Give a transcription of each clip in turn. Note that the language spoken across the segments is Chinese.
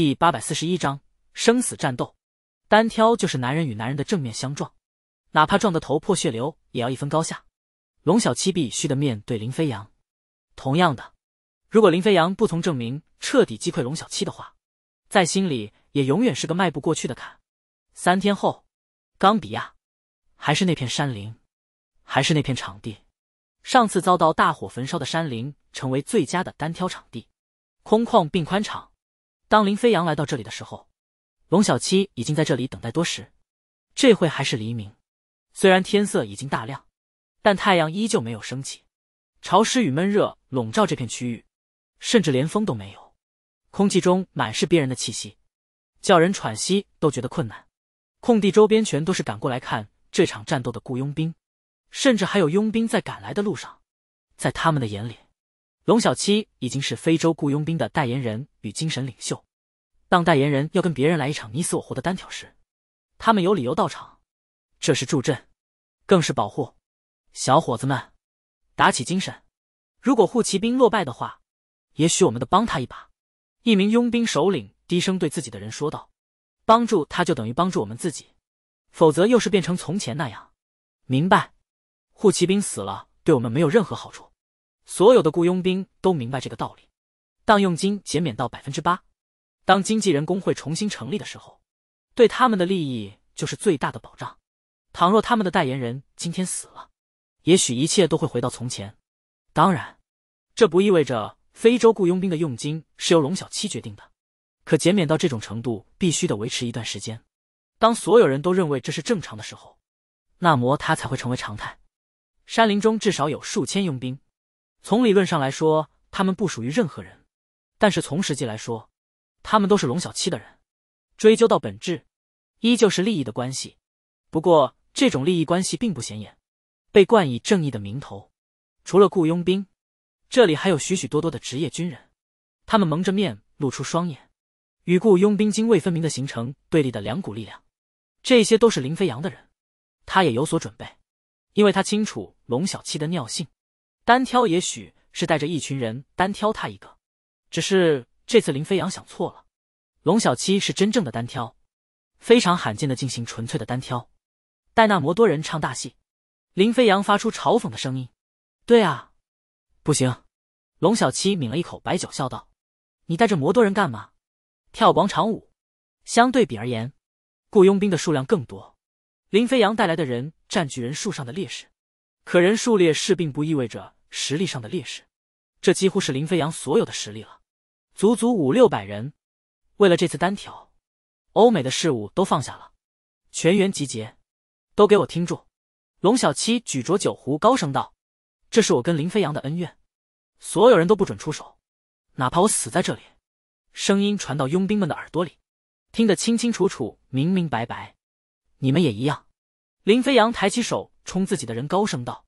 第八百四十一章生死战斗，单挑就是男人与男人的正面相撞，哪怕撞得头破血流，也要一分高下。龙小七必须的面对林飞扬。同样的，如果林飞扬不从证明彻底击溃龙小七的话，在心里也永远是个迈不过去的坎。三天后，冈比亚，还是那片山林，还是那片场地。上次遭到大火焚烧的山林，成为最佳的单挑场地，空旷并宽敞。当林飞扬来到这里的时候，龙小七已经在这里等待多时。这会还是黎明，虽然天色已经大亮，但太阳依旧没有升起。潮湿与闷热笼罩这片区域，甚至连风都没有，空气中满是憋人的气息，叫人喘息都觉得困难。空地周边全都是赶过来看这场战斗的雇佣兵，甚至还有佣兵在赶来的路上。在他们的眼里，龙小七已经是非洲雇佣兵的代言人与精神领袖。当代言人要跟别人来一场你死我活的单挑时，他们有理由到场，这是助阵，更是保护。小伙子们，打起精神！如果护骑兵落败的话，也许我们得帮他一把。一名佣兵首领低声对自己的人说道：“帮助他就等于帮助我们自己，否则又是变成从前那样。”明白？护骑兵死了，对我们没有任何好处。所有的雇佣兵都明白这个道理。当佣金减免到百分之八。当经纪人工会重新成立的时候，对他们的利益就是最大的保障。倘若他们的代言人今天死了，也许一切都会回到从前。当然，这不意味着非洲雇佣兵的佣金是由龙小七决定的，可减免到这种程度必须得维持一段时间。当所有人都认为这是正常的时候，那么它才会成为常态。山林中至少有数千佣兵，从理论上来说，他们不属于任何人，但是从实际来说，他们都是龙小七的人，追究到本质，依旧是利益的关系。不过这种利益关系并不显眼，被冠以正义的名头。除了雇佣兵，这里还有许许多多的职业军人，他们蒙着面，露出双眼，与雇佣兵泾渭分明的形成对立的两股力量。这些都是林飞扬的人，他也有所准备，因为他清楚龙小七的尿性。单挑也许是带着一群人单挑他一个，只是。这次林飞扬想错了，龙小七是真正的单挑，非常罕见的进行纯粹的单挑。带那么多人唱大戏，林飞扬发出嘲讽的声音。对啊，不行。龙小七抿了一口白酒，笑道：“你带着摩多人干嘛？跳广场舞？”相对比而言，雇佣兵的数量更多，林飞扬带来的人占据人数上的劣势。可人数劣势并不意味着实力上的劣势，这几乎是林飞扬所有的实力了。足足五六百人，为了这次单挑，欧美的事务都放下了，全员集结，都给我听住！龙小七举着酒壶高声道：“这是我跟林飞扬的恩怨，所有人都不准出手，哪怕我死在这里。”声音传到佣兵们的耳朵里，听得清清楚楚，明明白白。你们也一样。林飞扬抬起手，冲自己的人高声道：“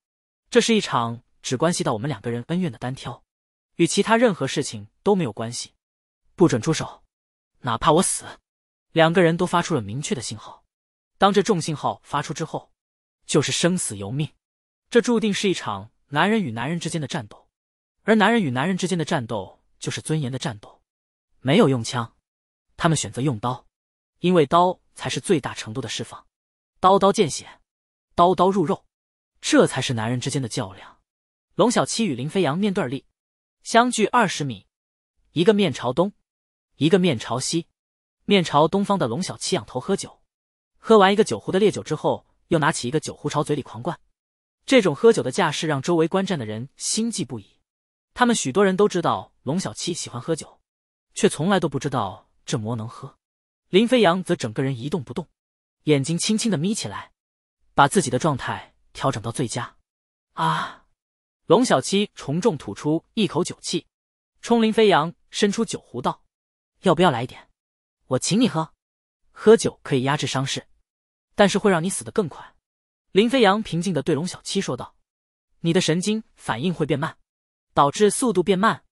这是一场只关系到我们两个人恩怨的单挑。”与其他任何事情都没有关系，不准出手，哪怕我死。两个人都发出了明确的信号。当这重信号发出之后，就是生死由命。这注定是一场男人与男人之间的战斗，而男人与男人之间的战斗就是尊严的战斗。没有用枪，他们选择用刀，因为刀才是最大程度的释放。刀刀见血，刀刀入肉，这才是男人之间的较量。龙小七与林飞扬面对立。相距二十米，一个面朝东，一个面朝西。面朝东方的龙小七仰头喝酒，喝完一个酒壶的烈酒之后，又拿起一个酒壶朝嘴里狂灌。这种喝酒的架势让周围观战的人心悸不已。他们许多人都知道龙小七喜欢喝酒，却从来都不知道这魔能喝。林飞扬则整个人一动不动，眼睛轻轻的眯起来，把自己的状态调整到最佳。啊！龙小七重重吐出一口酒气，冲林飞扬伸出酒壶道：“要不要来一点？我请你喝。喝酒可以压制伤势，但是会让你死得更快。”林飞扬平静的对龙小七说道：“你的神经反应会变慢，导致速度变慢，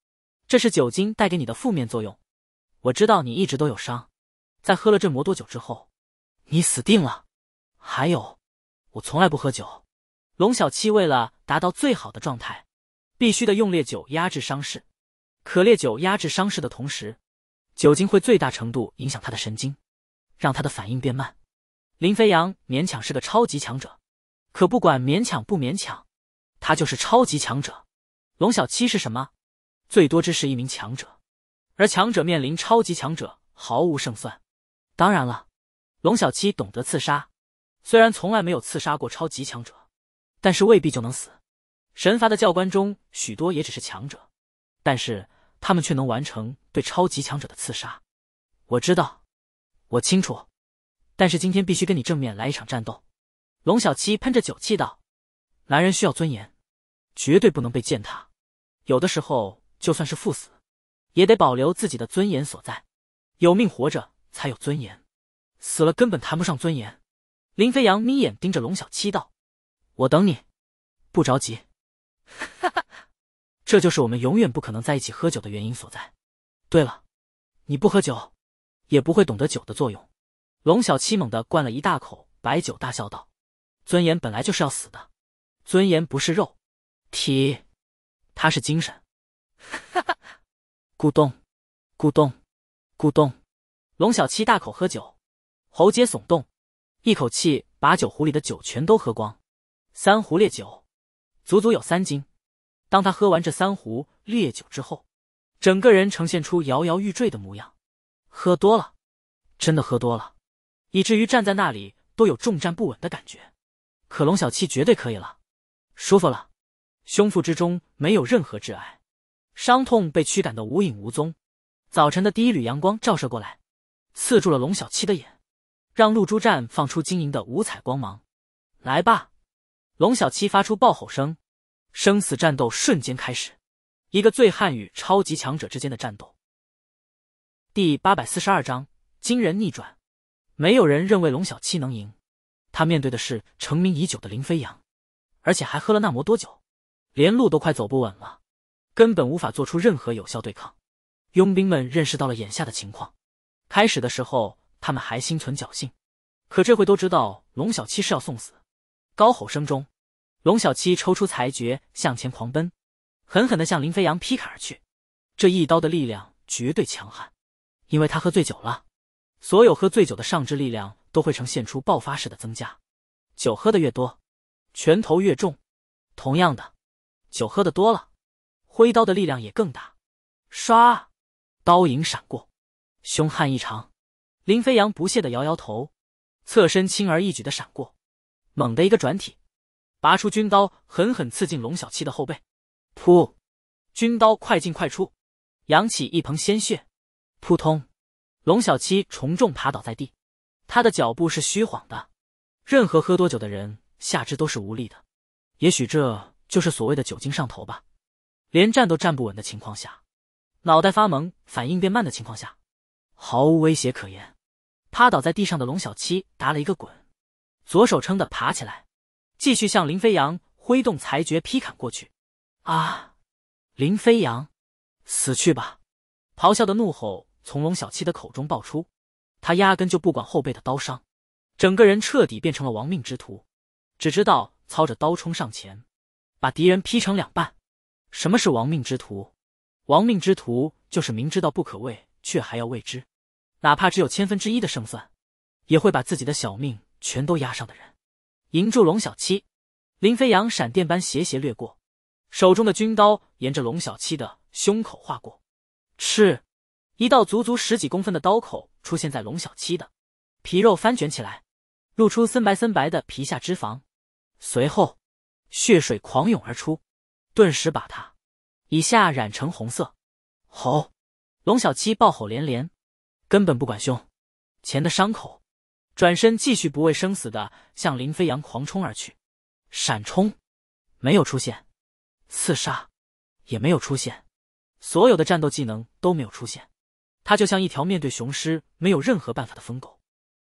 这是酒精带给你的负面作用。我知道你一直都有伤，在喝了这魔多酒之后，你死定了。还有，我从来不喝酒。”龙小七为了达到最好的状态，必须的用烈酒压制伤势。可烈酒压制伤势的同时，酒精会最大程度影响他的神经，让他的反应变慢。林飞扬勉强是个超级强者，可不管勉强不勉强，他就是超级强者。龙小七是什么？最多只是一名强者，而强者面临超级强者毫无胜算。当然了，龙小七懂得刺杀，虽然从来没有刺杀过超级强者。但是未必就能死，神罚的教官中许多也只是强者，但是他们却能完成对超级强者的刺杀。我知道，我清楚，但是今天必须跟你正面来一场战斗。龙小七喷着酒气道：“男人需要尊严，绝对不能被践踏。有的时候就算是赴死，也得保留自己的尊严所在。有命活着才有尊严，死了根本谈不上尊严。”林飞扬眯眼盯着龙小七道。我等你，不着急。哈哈，这就是我们永远不可能在一起喝酒的原因所在。对了，你不喝酒，也不会懂得酒的作用。龙小七猛地灌了一大口白酒，大笑道：“尊严本来就是要死的，尊严不是肉体，它是精神。”哈哈，咕咚，咕咚，咕咚，龙小七大口喝酒，喉结耸动，一口气把酒壶里的酒全都喝光。三壶烈酒，足足有三斤。当他喝完这三壶烈酒之后，整个人呈现出摇摇欲坠的模样。喝多了，真的喝多了，以至于站在那里都有重站不稳的感觉。可龙小七绝对可以了，舒服了，胸腹之中没有任何挚爱，伤痛被驱赶的无影无踪。早晨的第一缕阳光照射过来，刺住了龙小七的眼，让露珠绽放出晶莹的五彩光芒。来吧。龙小七发出暴吼声，生死战斗瞬间开始，一个醉汉与超级强者之间的战斗。第八百四十二章惊人逆转，没有人认为龙小七能赢，他面对的是成名已久的林飞扬，而且还喝了那魔多久，连路都快走不稳了，根本无法做出任何有效对抗。佣兵们认识到了眼下的情况，开始的时候他们还心存侥幸，可这回都知道龙小七是要送死，高吼声中。龙小七抽出裁决，向前狂奔，狠狠的向林飞扬劈砍而去。这一刀的力量绝对强悍，因为他喝醉酒了，所有喝醉酒的上肢力量都会呈现出爆发式的增加。酒喝的越多，拳头越重；同样的，酒喝的多了，挥刀的力量也更大。唰，刀影闪过，凶悍异常。林飞扬不屑的摇摇头，侧身轻而易举的闪过，猛的一个转体。拔出军刀，狠狠刺进龙小七的后背。噗，军刀快进快出，扬起一盆鲜血。扑通，龙小七重重爬倒在地。他的脚步是虚晃的，任何喝多酒的人下肢都是无力的。也许这就是所谓的酒精上头吧。连站都站不稳的情况下，脑袋发蒙，反应变慢的情况下，毫无威胁可言。趴倒在地上的龙小七打了一个滚，左手撑的爬起来。继续向林飞扬挥动裁决劈砍过去，啊！林飞扬，死去吧！咆哮的怒吼从龙小七的口中爆出，他压根就不管后背的刀伤，整个人彻底变成了亡命之徒，只知道操着刀冲上前，把敌人劈成两半。什么是亡命之徒？亡命之徒就是明知道不可畏，却还要为之，哪怕只有千分之一的胜算，也会把自己的小命全都押上的人。迎住龙小七，林飞扬闪电般斜斜掠过，手中的军刀沿着龙小七的胸口划过，嗤，一道足足十几公分的刀口出现在龙小七的皮肉翻卷起来，露出森白森白的皮下脂肪，随后血水狂涌而出，顿时把他一下染成红色。吼！龙小七暴吼连连，根本不管胸前的伤口。转身继续不畏生死的向林飞扬狂冲而去，闪冲没有出现，刺杀也没有出现，所有的战斗技能都没有出现，他就像一条面对雄狮没有任何办法的疯狗，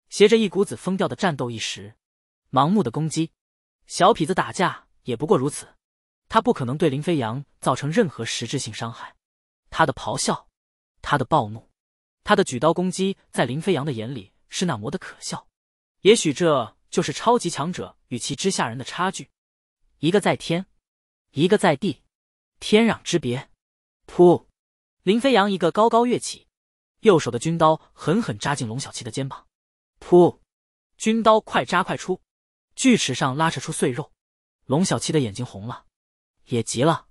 携着一股子疯掉的战斗意识，盲目的攻击。小痞子打架也不过如此，他不可能对林飞扬造成任何实质性伤害。他的咆哮，他的暴怒，他的举刀攻击，在林飞扬的眼里。是那魔的可笑，也许这就是超级强者与其之下人的差距，一个在天，一个在地，天壤之别。噗！林飞扬一个高高跃起，右手的军刀狠狠扎进龙小七的肩膀。噗！军刀快扎快出，锯齿上拉扯出碎肉。龙小七的眼睛红了，也急了，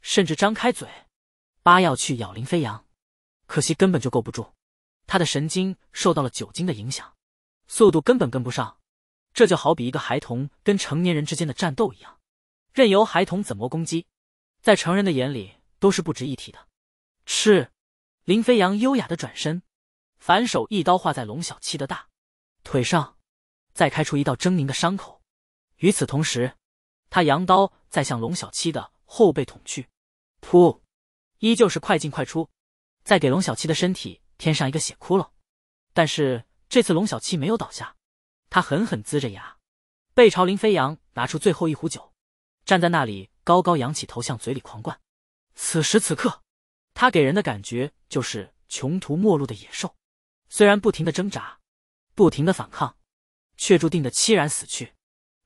甚至张开嘴，巴要去咬林飞扬，可惜根本就够不住。他的神经受到了酒精的影响，速度根本跟不上。这就好比一个孩童跟成年人之间的战斗一样，任由孩童怎么攻击，在成人的眼里都是不值一提的。吃，林飞扬优雅的转身，反手一刀划在龙小七的大腿上，再开出一道狰狞的伤口。与此同时，他扬刀再向龙小七的后背捅去。噗，依旧是快进快出，再给龙小七的身体。添上一个血窟窿，但是这次龙小七没有倒下，他狠狠呲着牙，背朝林飞扬拿出最后一壶酒，站在那里高高扬起头向嘴里狂灌。此时此刻，他给人的感觉就是穷途末路的野兽，虽然不停的挣扎，不停的反抗，却注定的凄然死去，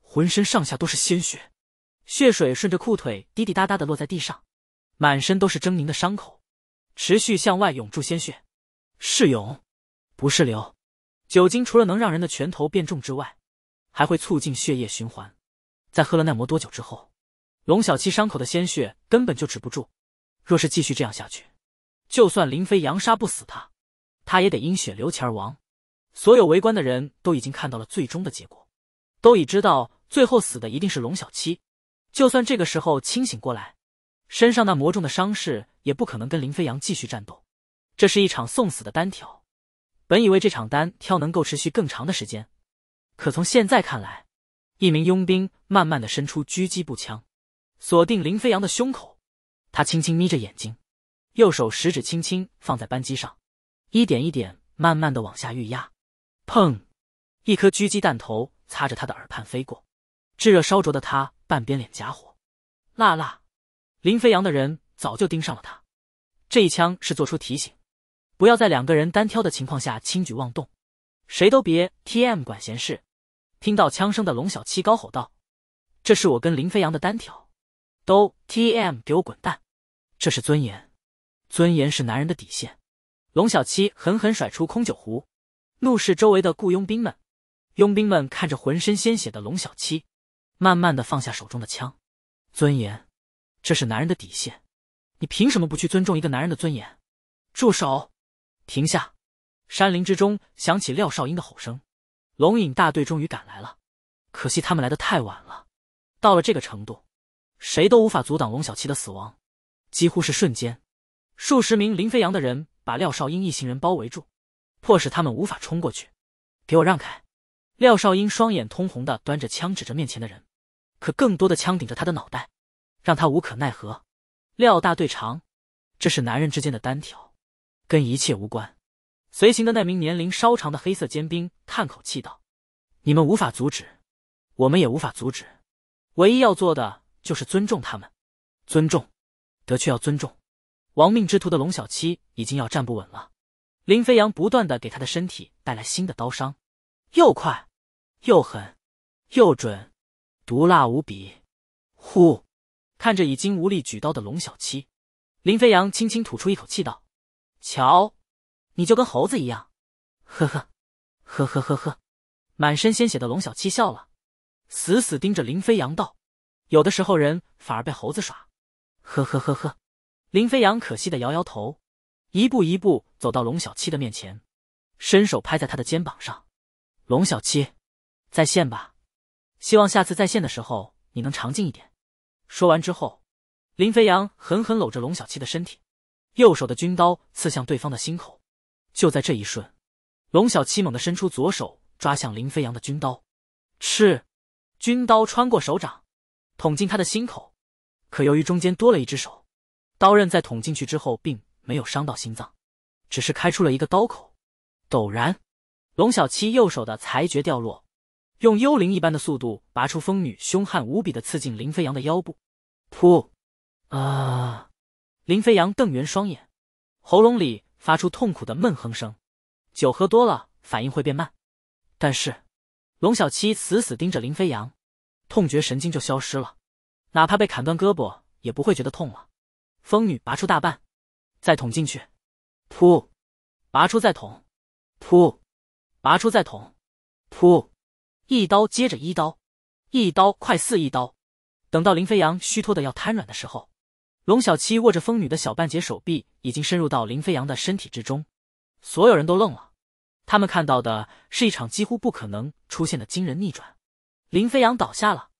浑身上下都是鲜血，血水顺着裤腿滴滴答答的落在地上，满身都是狰狞的伤口，持续向外涌出鲜血。是勇，不是流。酒精除了能让人的拳头变重之外，还会促进血液循环。在喝了那魔多久之后，龙小七伤口的鲜血根本就止不住。若是继续这样下去，就算林飞扬杀不死他，他也得因血流乾而亡。所有围观的人都已经看到了最终的结果，都已知道最后死的一定是龙小七。就算这个时候清醒过来，身上那魔重的伤势也不可能跟林飞扬继续战斗。这是一场送死的单挑，本以为这场单挑能够持续更长的时间，可从现在看来，一名佣兵慢慢的伸出狙击步枪，锁定林飞扬的胸口，他轻轻眯着眼睛，右手食指轻轻放在扳机上，一点一点慢慢的往下预压，砰，一颗狙击弹头擦着他的耳畔飞过，炙热烧灼的他半边脸颊火，辣辣。林飞扬的人早就盯上了他，这一枪是做出提醒。不要在两个人单挑的情况下轻举妄动，谁都别 T M 管闲事。听到枪声的龙小七高吼道：“这是我跟林飞扬的单挑，都 T M 给我滚蛋！这是尊严，尊严是男人的底线。”龙小七狠狠甩出空酒壶，怒视周围的雇佣兵们。佣兵们看着浑身鲜血的龙小七，慢慢的放下手中的枪。尊严，这是男人的底线，你凭什么不去尊重一个男人的尊严？住手！停下！山林之中响起廖少英的吼声，龙影大队终于赶来了，可惜他们来的太晚了。到了这个程度，谁都无法阻挡龙小七的死亡，几乎是瞬间，数十名林飞扬的人把廖少英一行人包围住，迫使他们无法冲过去。给我让开！廖少英双眼通红的端着枪指着面前的人，可更多的枪顶着他的脑袋，让他无可奈何。廖大队长，这是男人之间的单挑。跟一切无关。随行的那名年龄稍长的黑色尖兵叹口气道：“你们无法阻止，我们也无法阻止。唯一要做的就是尊重他们。尊重，得却要尊重。”亡命之徒的龙小七已经要站不稳了，林飞扬不断的给他的身体带来新的刀伤，又快，又狠，又准，毒辣无比。呼，看着已经无力举刀的龙小七，林飞扬轻轻吐出一口气道。瞧，你就跟猴子一样，呵呵，呵呵呵呵，满身鲜血的龙小七笑了，死死盯着林飞扬道：“有的时候人反而被猴子耍。”呵呵呵呵，林飞扬可惜的摇摇头，一步一步走到龙小七的面前，伸手拍在他的肩膀上。龙小七，在线吧？希望下次在线的时候你能长进一点。说完之后，林飞扬狠狠搂着龙小七的身体。右手的军刀刺向对方的心口，就在这一瞬，龙小七猛地伸出左手抓向林飞扬的军刀，是，军刀穿过手掌，捅进他的心口。可由于中间多了一只手，刀刃在捅进去之后并没有伤到心脏，只是开出了一个刀口。陡然，龙小七右手的裁决掉落，用幽灵一般的速度拔出，风女凶悍无比的刺进林飞扬的腰部。噗，啊！林飞扬瞪圆双眼，喉咙里发出痛苦的闷哼声。酒喝多了，反应会变慢。但是，龙小七死死盯着林飞扬，痛觉神经就消失了。哪怕被砍断胳膊，也不会觉得痛了。风女拔出大半，再捅进去，噗！拔出再捅，噗！拔出再捅，噗！一刀接着一刀，一刀快似一刀。等到林飞扬虚脱的要瘫软的时候。龙小七握着风女的小半截手臂，已经深入到林飞扬的身体之中。所有人都愣了，他们看到的是一场几乎不可能出现的惊人逆转。林飞扬倒下了，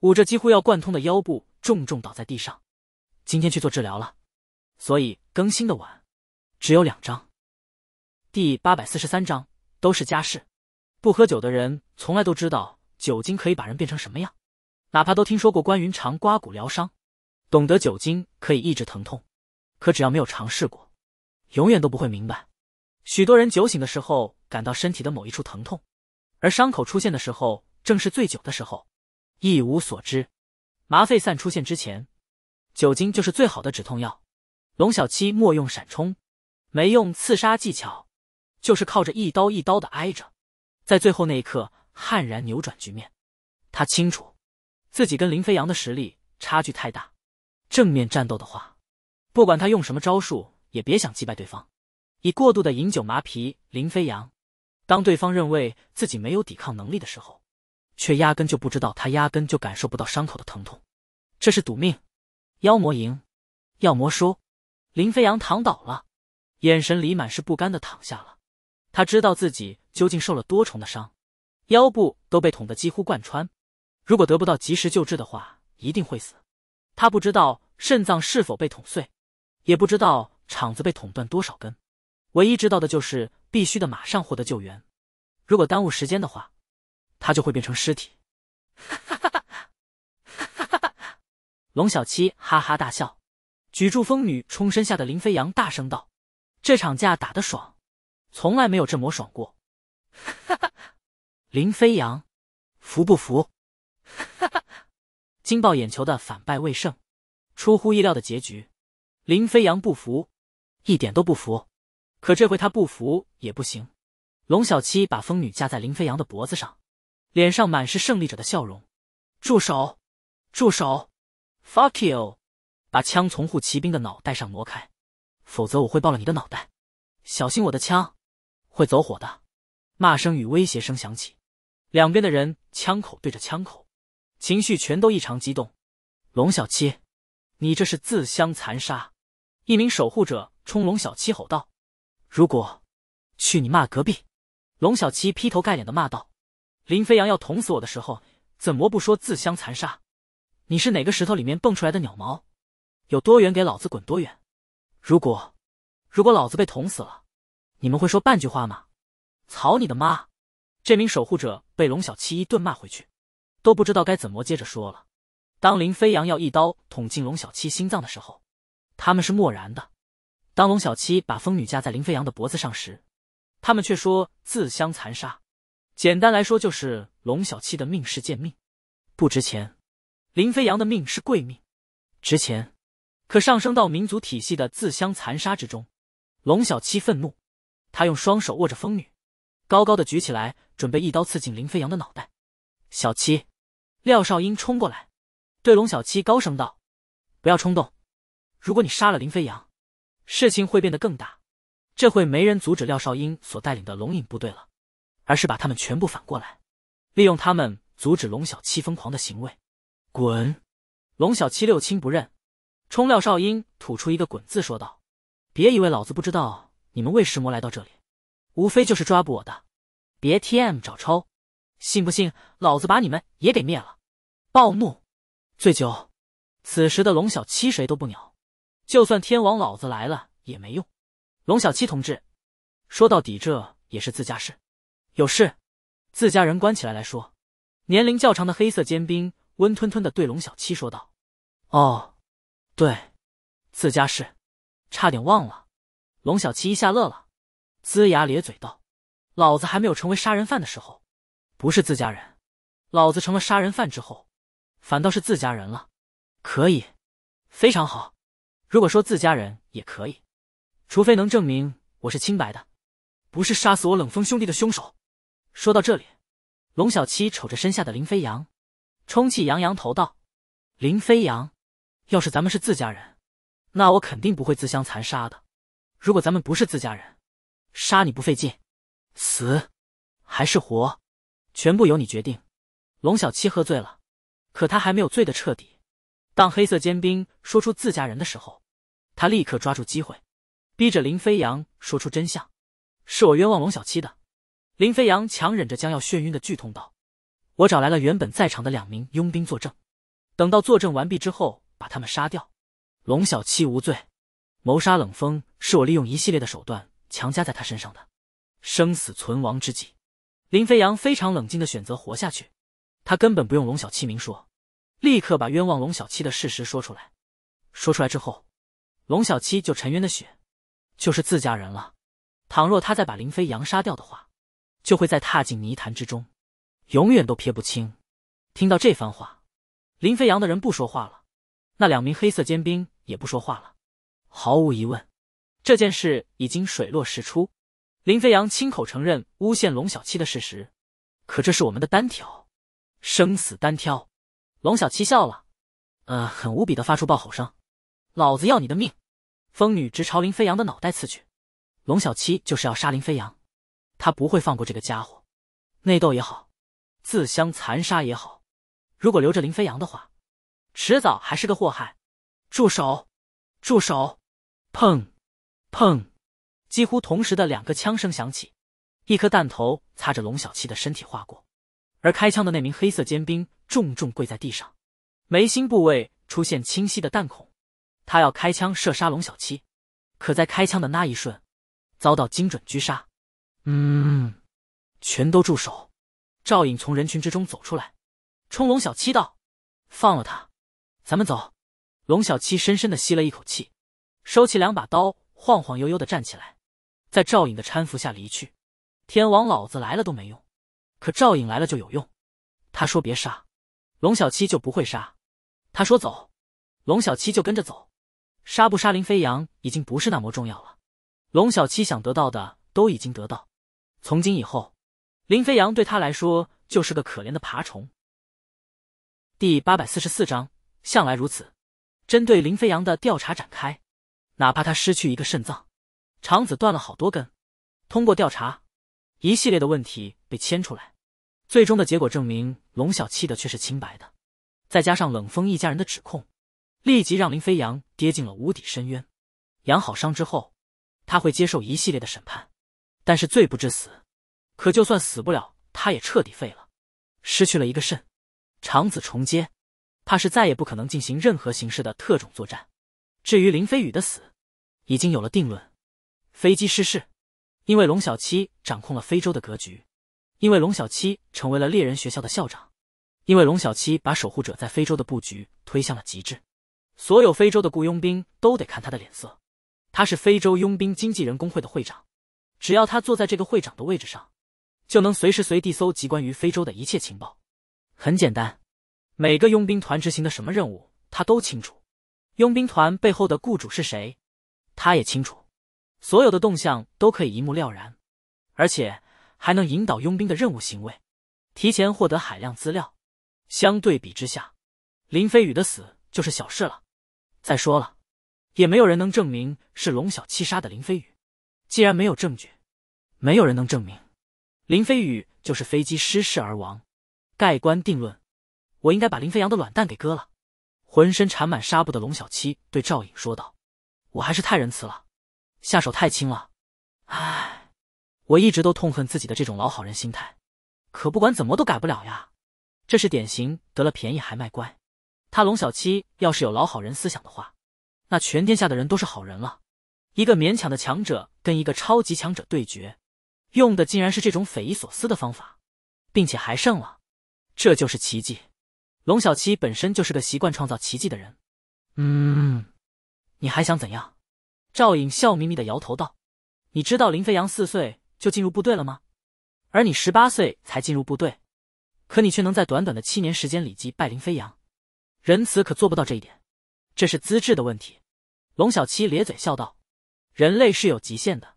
捂着几乎要贯通的腰部，重重倒在地上。今天去做治疗了，所以更新的晚，只有两章。第八百四十三章都是家事。不喝酒的人从来都知道酒精可以把人变成什么样，哪怕都听说过关云长刮骨疗伤。懂得酒精可以抑制疼痛，可只要没有尝试过，永远都不会明白。许多人酒醒的时候感到身体的某一处疼痛，而伤口出现的时候正是醉酒的时候，一无所知。麻沸散出现之前，酒精就是最好的止痛药。龙小七莫用闪冲，没用刺杀技巧，就是靠着一刀一刀的挨着，在最后那一刻悍然扭转局面。他清楚自己跟林飞扬的实力差距太大。正面战斗的话，不管他用什么招数，也别想击败对方。以过度的饮酒麻痹林飞扬，当对方认为自己没有抵抗能力的时候，却压根就不知道他压根就感受不到伤口的疼痛。这是赌命，妖魔赢，妖魔输。林飞扬躺倒了，眼神里满是不甘的躺下了。他知道自己究竟受了多重的伤，腰部都被捅得几乎贯穿，如果得不到及时救治的话，一定会死。他不知道肾脏是否被捅碎，也不知道肠子被捅断多少根，唯一知道的就是必须的马上获得救援。如果耽误时间的话，他就会变成尸体。哈哈哈哈，哈哈哈哈！龙小七哈哈大笑，举住风女冲身下的林飞扬大声道：“这场架打得爽，从来没有这么爽过。”哈哈！林飞扬，服不服？哈哈！惊爆眼球的反败为胜，出乎意料的结局。林飞扬不服，一点都不服。可这回他不服也不行。龙小七把风女架在林飞扬的脖子上，脸上满是胜利者的笑容。住手！住手！Fuck you！把枪从护骑兵的脑袋上挪开，否则我会爆了你的脑袋。小心我的枪，会走火的。骂声与威胁声响起，两边的人枪口对着枪口。情绪全都异常激动，龙小七，你这是自相残杀！一名守护者冲龙小七吼道：“如果，去你骂隔壁！”龙小七劈头盖脸的骂道：“林飞扬要捅死我的时候，怎么不说自相残杀？你是哪个石头里面蹦出来的鸟毛？有多远给老子滚多远！如果，如果老子被捅死了，你们会说半句话吗？操你的妈！”这名守护者被龙小七一顿骂回去。都不知道该怎么接着说了。当林飞扬要一刀捅进龙小七心脏的时候，他们是漠然的；当龙小七把疯女架在林飞扬的脖子上时，他们却说自相残杀。简单来说，就是龙小七的命是贱命，不值钱；林飞扬的命是贵命，值钱。可上升到民族体系的自相残杀之中，龙小七愤怒，他用双手握着疯女，高高的举起来，准备一刀刺进林飞扬的脑袋。小七。廖少英冲过来，对龙小七高声道：“不要冲动！如果你杀了林飞扬，事情会变得更大。这会没人阻止廖少英所带领的龙影部队了，而是把他们全部反过来，利用他们阻止龙小七疯狂的行为。”滚！龙小七六亲不认，冲廖少英吐出一个“滚”字说道：“别以为老子不知道你们为什魔来到这里，无非就是抓捕我的。别 T M 找抽！”信不信，老子把你们也给灭了！暴怒，醉酒。此时的龙小七谁都不鸟，就算天王老子来了也没用。龙小七同志，说到底这也是自家事。有事，自家人关起来来说。年龄较长的黑色尖兵温吞吞的对龙小七说道：“哦，对，自家事，差点忘了。”龙小七一下乐了，龇牙咧嘴道：“老子还没有成为杀人犯的时候。”不是自家人，老子成了杀人犯之后，反倒是自家人了。可以，非常好。如果说自家人也可以，除非能证明我是清白的，不是杀死我冷风兄弟的凶手。说到这里，龙小七瞅着身下的林飞扬，充气扬扬头道：“林飞扬，要是咱们是自家人，那我肯定不会自相残杀的。如果咱们不是自家人，杀你不费劲，死还是活？”全部由你决定。龙小七喝醉了，可他还没有醉得彻底。当黑色尖兵说出自家人的时候，他立刻抓住机会，逼着林飞扬说出真相。是我冤枉龙小七的。林飞扬强忍着将要眩晕的剧痛道：“我找来了原本在场的两名佣兵作证。等到作证完毕之后，把他们杀掉。龙小七无罪。谋杀冷风是我利用一系列的手段强加在他身上的。生死存亡之际。”林飞扬非常冷静的选择活下去，他根本不用龙小七明说，立刻把冤枉龙小七的事实说出来。说出来之后，龙小七就沉冤的血，就是自家人了。倘若他再把林飞扬杀掉的话，就会再踏进泥潭之中，永远都撇不清。听到这番话，林飞扬的人不说话了，那两名黑色尖兵也不说话了。毫无疑问，这件事已经水落石出。林飞扬亲口承认诬陷龙小七的事实，可这是我们的单挑，生死单挑。龙小七笑了，呃，很无比的发出暴吼声：“老子要你的命！”风女直朝林飞扬的脑袋刺去。龙小七就是要杀林飞扬，他不会放过这个家伙。内斗也好，自相残杀也好，如果留着林飞扬的话，迟早还是个祸害。住手！住手！砰！砰！几乎同时的两个枪声响起，一颗弹头擦着龙小七的身体划过，而开枪的那名黑色尖兵重重跪在地上，眉心部位出现清晰的弹孔。他要开枪射杀龙小七，可在开枪的那一瞬遭到精准狙杀。嗯，全都住手！赵颖从人群之中走出来，冲龙小七道：“放了他，咱们走。”龙小七深深的吸了一口气，收起两把刀，晃晃悠悠的站起来。在赵颖的搀扶下离去，天王老子来了都没用，可赵颖来了就有用。他说别杀，龙小七就不会杀；他说走，龙小七就跟着走。杀不杀林飞扬已经不是那么重要了，龙小七想得到的都已经得到，从今以后，林飞扬对他来说就是个可怜的爬虫。第八百四十四章，向来如此。针对林飞扬的调查展开，哪怕他失去一个肾脏。肠子断了好多根，通过调查，一系列的问题被牵出来，最终的结果证明龙小七的却是清白的，再加上冷风一家人的指控，立即让林飞扬跌进了无底深渊。养好伤之后，他会接受一系列的审判，但是罪不至死，可就算死不了，他也彻底废了，失去了一个肾，肠子重接，怕是再也不可能进行任何形式的特种作战。至于林飞宇的死，已经有了定论。飞机失事，因为龙小七掌控了非洲的格局；因为龙小七成为了猎人学校的校长；因为龙小七把守护者在非洲的布局推向了极致，所有非洲的雇佣兵都得看他的脸色。他是非洲佣兵经纪人工会的会长，只要他坐在这个会长的位置上，就能随时随地搜集关于非洲的一切情报。很简单，每个佣兵团执行的什么任务，他都清楚；佣兵团背后的雇主是谁，他也清楚。所有的动向都可以一目了然，而且还能引导佣兵的任务行为，提前获得海量资料。相对比之下，林飞宇的死就是小事了。再说了，也没有人能证明是龙小七杀的林飞宇。既然没有证据，没有人能证明林飞宇就是飞机失事而亡。盖棺定论，我应该把林飞扬的卵蛋给割了。浑身缠满纱布的龙小七对赵颖说道：“我还是太仁慈了。”下手太轻了，唉，我一直都痛恨自己的这种老好人心态，可不管怎么都改不了呀。这是典型得了便宜还卖乖。他龙小七要是有老好人思想的话，那全天下的人都是好人了。一个勉强的强者跟一个超级强者对决，用的竟然是这种匪夷所思的方法，并且还胜了，这就是奇迹。龙小七本身就是个习惯创造奇迹的人。嗯，你还想怎样？赵颖笑眯眯的摇头道：“你知道林飞扬四岁就进入部队了吗？而你十八岁才进入部队，可你却能在短短的七年时间里击败林飞扬，仁慈可做不到这一点，这是资质的问题。”龙小七咧嘴笑道：“人类是有极限的，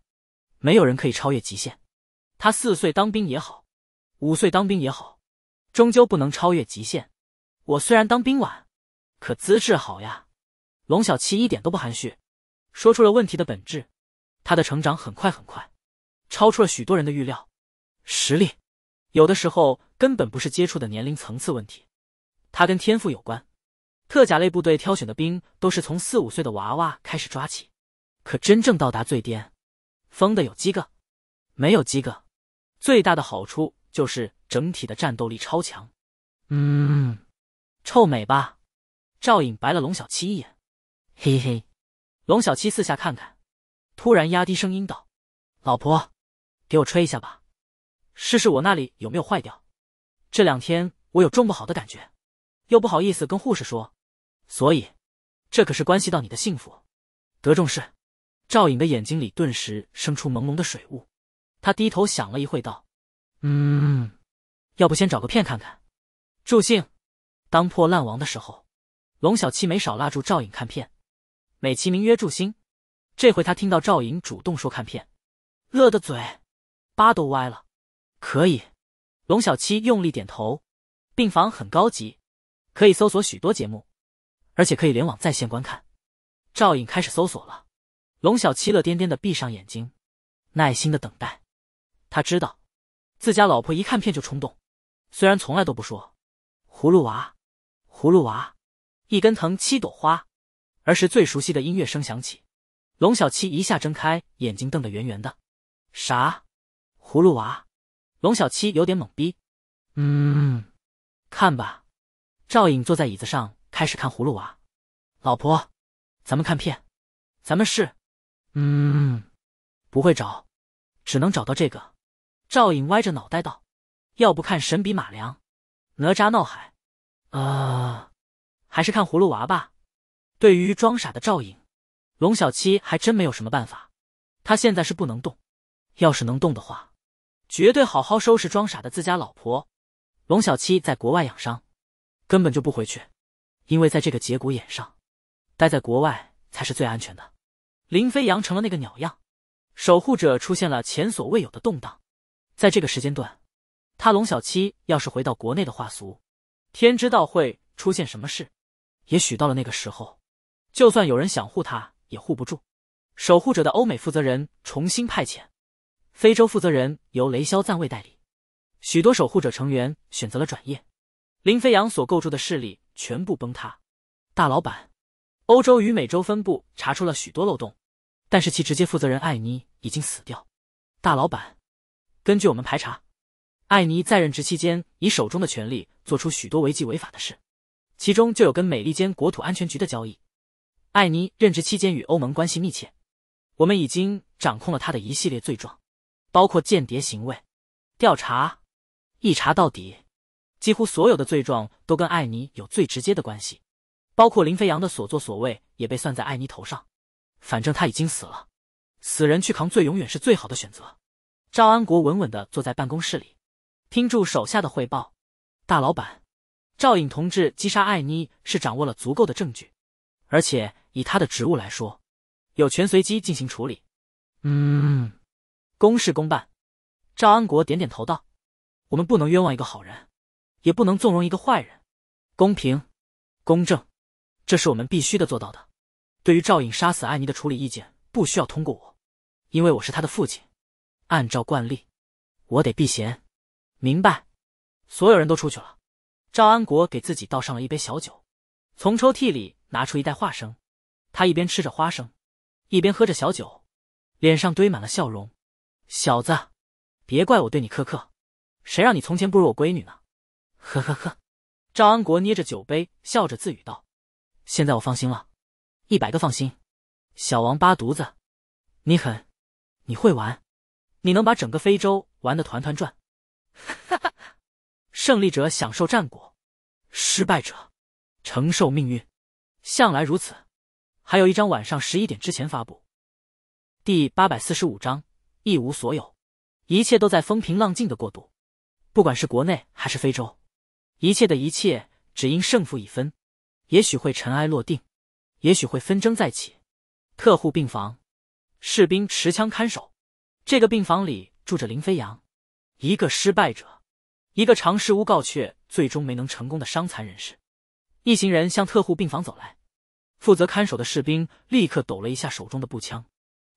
没有人可以超越极限。他四岁当兵也好，五岁当兵也好，终究不能超越极限。我虽然当兵晚，可资质好呀。”龙小七一点都不含蓄。说出了问题的本质，他的成长很快很快，超出了许多人的预料。实力，有的时候根本不是接触的年龄层次问题，他跟天赋有关。特甲类部队挑选的兵都是从四五岁的娃娃开始抓起，可真正到达最巅疯的有几个？没有几个。最大的好处就是整体的战斗力超强。嗯，臭美吧？赵颖白了龙小七一眼，嘿嘿。龙小七四下看看，突然压低声音道：“老婆，给我吹一下吧，试试我那里有没有坏掉。这两天我有种不好的感觉，又不好意思跟护士说，所以这可是关系到你的幸福，得重视。”赵颖的眼睛里顿时生出朦胧的水雾，他低头想了一会，道：“嗯，要不先找个片看看，助兴。当破烂王的时候，龙小七没少拉住赵颖看片。”美其名曰助兴，这回他听到赵颖主动说看片，乐的嘴巴都歪了。可以，龙小七用力点头。病房很高级，可以搜索许多节目，而且可以联网在线观看。赵颖开始搜索了，龙小七乐颠颠的闭上眼睛，耐心的等待。他知道自家老婆一看片就冲动，虽然从来都不说。葫芦娃，葫芦娃，一根藤七朵花。而是最熟悉的音乐声响起，龙小七一下睁开眼睛，瞪得圆圆的。啥？葫芦娃？龙小七有点懵逼。嗯，看吧。赵颖坐在椅子上，开始看葫芦娃。老婆，咱们看片。咱们是，嗯，不会找，只能找到这个。赵颖歪着脑袋道：“要不看《神笔马良》？哪吒闹海？啊，还是看葫芦娃吧。”对于装傻的赵颖，龙小七还真没有什么办法。他现在是不能动，要是能动的话，绝对好好收拾装傻的自家老婆。龙小七在国外养伤，根本就不回去，因为在这个节骨眼上，待在国外才是最安全的。林飞扬成了那个鸟样，守护者出现了前所未有的动荡。在这个时间段，他龙小七要是回到国内的话，俗天知道会出现什么事。也许到了那个时候。就算有人想护他，也护不住。守护者的欧美负责人重新派遣，非洲负责人由雷霄暂位代理。许多守护者成员选择了转业。林飞扬所构筑的势力全部崩塌。大老板，欧洲与美洲分部查出了许多漏洞，但是其直接负责人艾妮已经死掉。大老板，根据我们排查，艾妮在任职期间以手中的权力做出许多违纪违法的事，其中就有跟美利坚国土安全局的交易。艾妮任职期间与欧盟关系密切，我们已经掌控了他的一系列罪状，包括间谍行为。调查一查到底，几乎所有的罪状都跟艾妮有最直接的关系，包括林飞扬的所作所为也被算在艾妮头上。反正他已经死了，死人去扛罪永远是最好的选择。赵安国稳稳的坐在办公室里，听住手下的汇报。大老板，赵颖同志击杀艾妮是掌握了足够的证据。而且以他的职务来说，有权随机进行处理。嗯，公事公办。赵安国点点头道：“我们不能冤枉一个好人，也不能纵容一个坏人。公平、公正，这是我们必须的做到的。”对于赵颖杀死艾妮的处理意见，不需要通过我，因为我是他的父亲。按照惯例，我得避嫌。明白。所有人都出去了。赵安国给自己倒上了一杯小酒，从抽屉里。拿出一袋花生，他一边吃着花生，一边喝着小酒，脸上堆满了笑容。小子，别怪我对你苛刻，谁让你从前不如我闺女呢？呵呵呵，赵安国捏着酒杯笑着自语道：“现在我放心了，一百个放心。小王八犊子，你狠，你会玩，你能把整个非洲玩得团团转。哈哈哈，胜利者享受战果，失败者承受命运。”向来如此，还有一张晚上十一点之前发布。第八百四十五章：一无所有，一切都在风平浪静的过渡。不管是国内还是非洲，一切的一切只因胜负已分，也许会尘埃落定，也许会纷争再起。特护病房，士兵持枪看守。这个病房里住着林飞扬，一个失败者，一个尝试诬告却最终没能成功的伤残人士。一行人向特护病房走来，负责看守的士兵立刻抖了一下手中的步枪，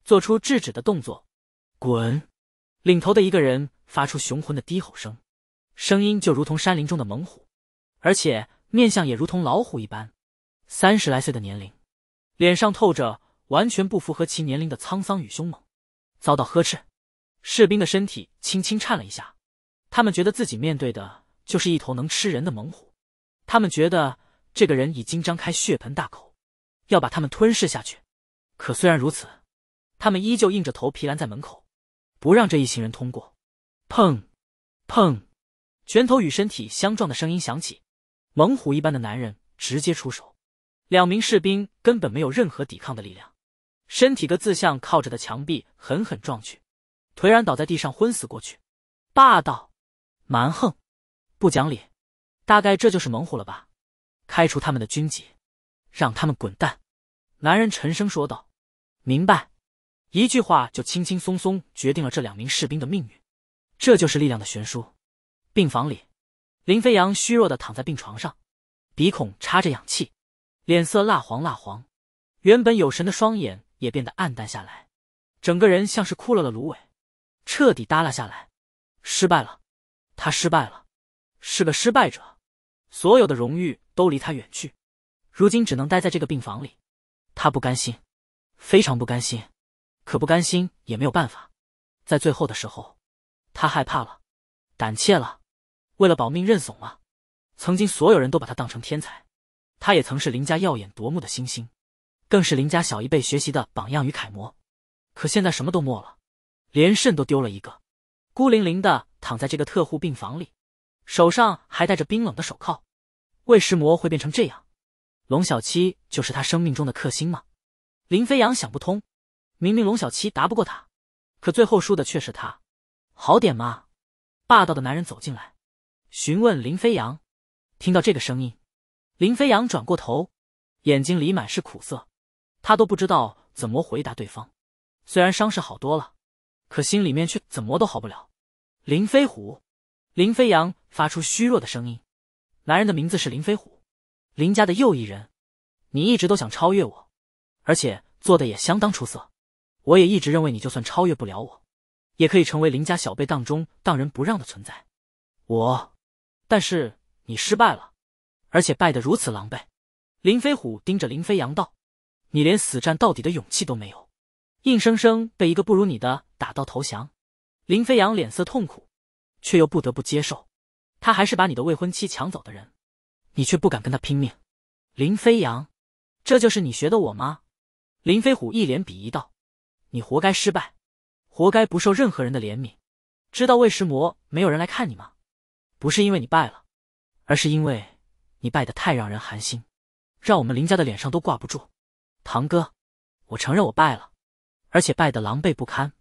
做出制止的动作。滚！领头的一个人发出雄浑的低吼声，声音就如同山林中的猛虎，而且面相也如同老虎一般。三十来岁的年龄，脸上透着完全不符合其年龄的沧桑与凶猛。遭到呵斥，士兵的身体轻轻颤了一下，他们觉得自己面对的就是一头能吃人的猛虎，他们觉得。这个人已经张开血盆大口，要把他们吞噬下去。可虽然如此，他们依旧硬着头皮拦在门口，不让这一行人通过。砰，砰，拳头与身体相撞的声音响起。猛虎一般的男人直接出手，两名士兵根本没有任何抵抗的力量，身体各自向靠着的墙壁狠狠撞去，颓然倒在地上，昏死过去。霸道，蛮横，不讲理，大概这就是猛虎了吧。开除他们的军籍，让他们滚蛋。”男人沉声说道，“明白。”一句话就轻轻松松决定了这两名士兵的命运。这就是力量的悬殊。病房里，林飞扬虚弱的躺在病床上，鼻孔插着氧气，脸色蜡黄蜡黄，原本有神的双眼也变得暗淡下来，整个人像是枯了的芦苇，彻底耷拉下来。失败了，他失败了，是个失败者。所有的荣誉都离他远去，如今只能待在这个病房里。他不甘心，非常不甘心，可不甘心也没有办法。在最后的时候，他害怕了，胆怯了，为了保命认怂了。曾经所有人都把他当成天才，他也曾是林家耀眼夺目的星星，更是林家小一辈学习的榜样与楷模。可现在什么都没了，连肾都丢了一个，孤零零的躺在这个特护病房里。手上还戴着冰冷的手铐，魏石魔会变成这样？龙小七就是他生命中的克星吗？林飞扬想不通，明明龙小七打不过他，可最后输的却是他，好点吗？霸道的男人走进来，询问林飞扬。听到这个声音，林飞扬转过头，眼睛里满是苦涩，他都不知道怎么回答对方。虽然伤势好多了，可心里面却怎么都好不了。林飞虎。林飞扬发出虚弱的声音：“男人的名字是林飞虎，林家的又一人。你一直都想超越我，而且做的也相当出色。我也一直认为你就算超越不了我，也可以成为林家小辈当中当仁不让的存在。我，但是你失败了，而且败得如此狼狈。”林飞虎盯着林飞扬道：“你连死战到底的勇气都没有，硬生生被一个不如你的打到投降。”林飞扬脸色痛苦。却又不得不接受，他还是把你的未婚妻抢走的人，你却不敢跟他拼命。林飞扬，这就是你学的我吗？林飞虎一脸鄙夷道：“你活该失败，活该不受任何人的怜悯。知道为什么没有人来看你吗？不是因为你败了，而是因为你败得太让人寒心，让我们林家的脸上都挂不住。”堂哥，我承认我败了，而且败得狼狈不堪，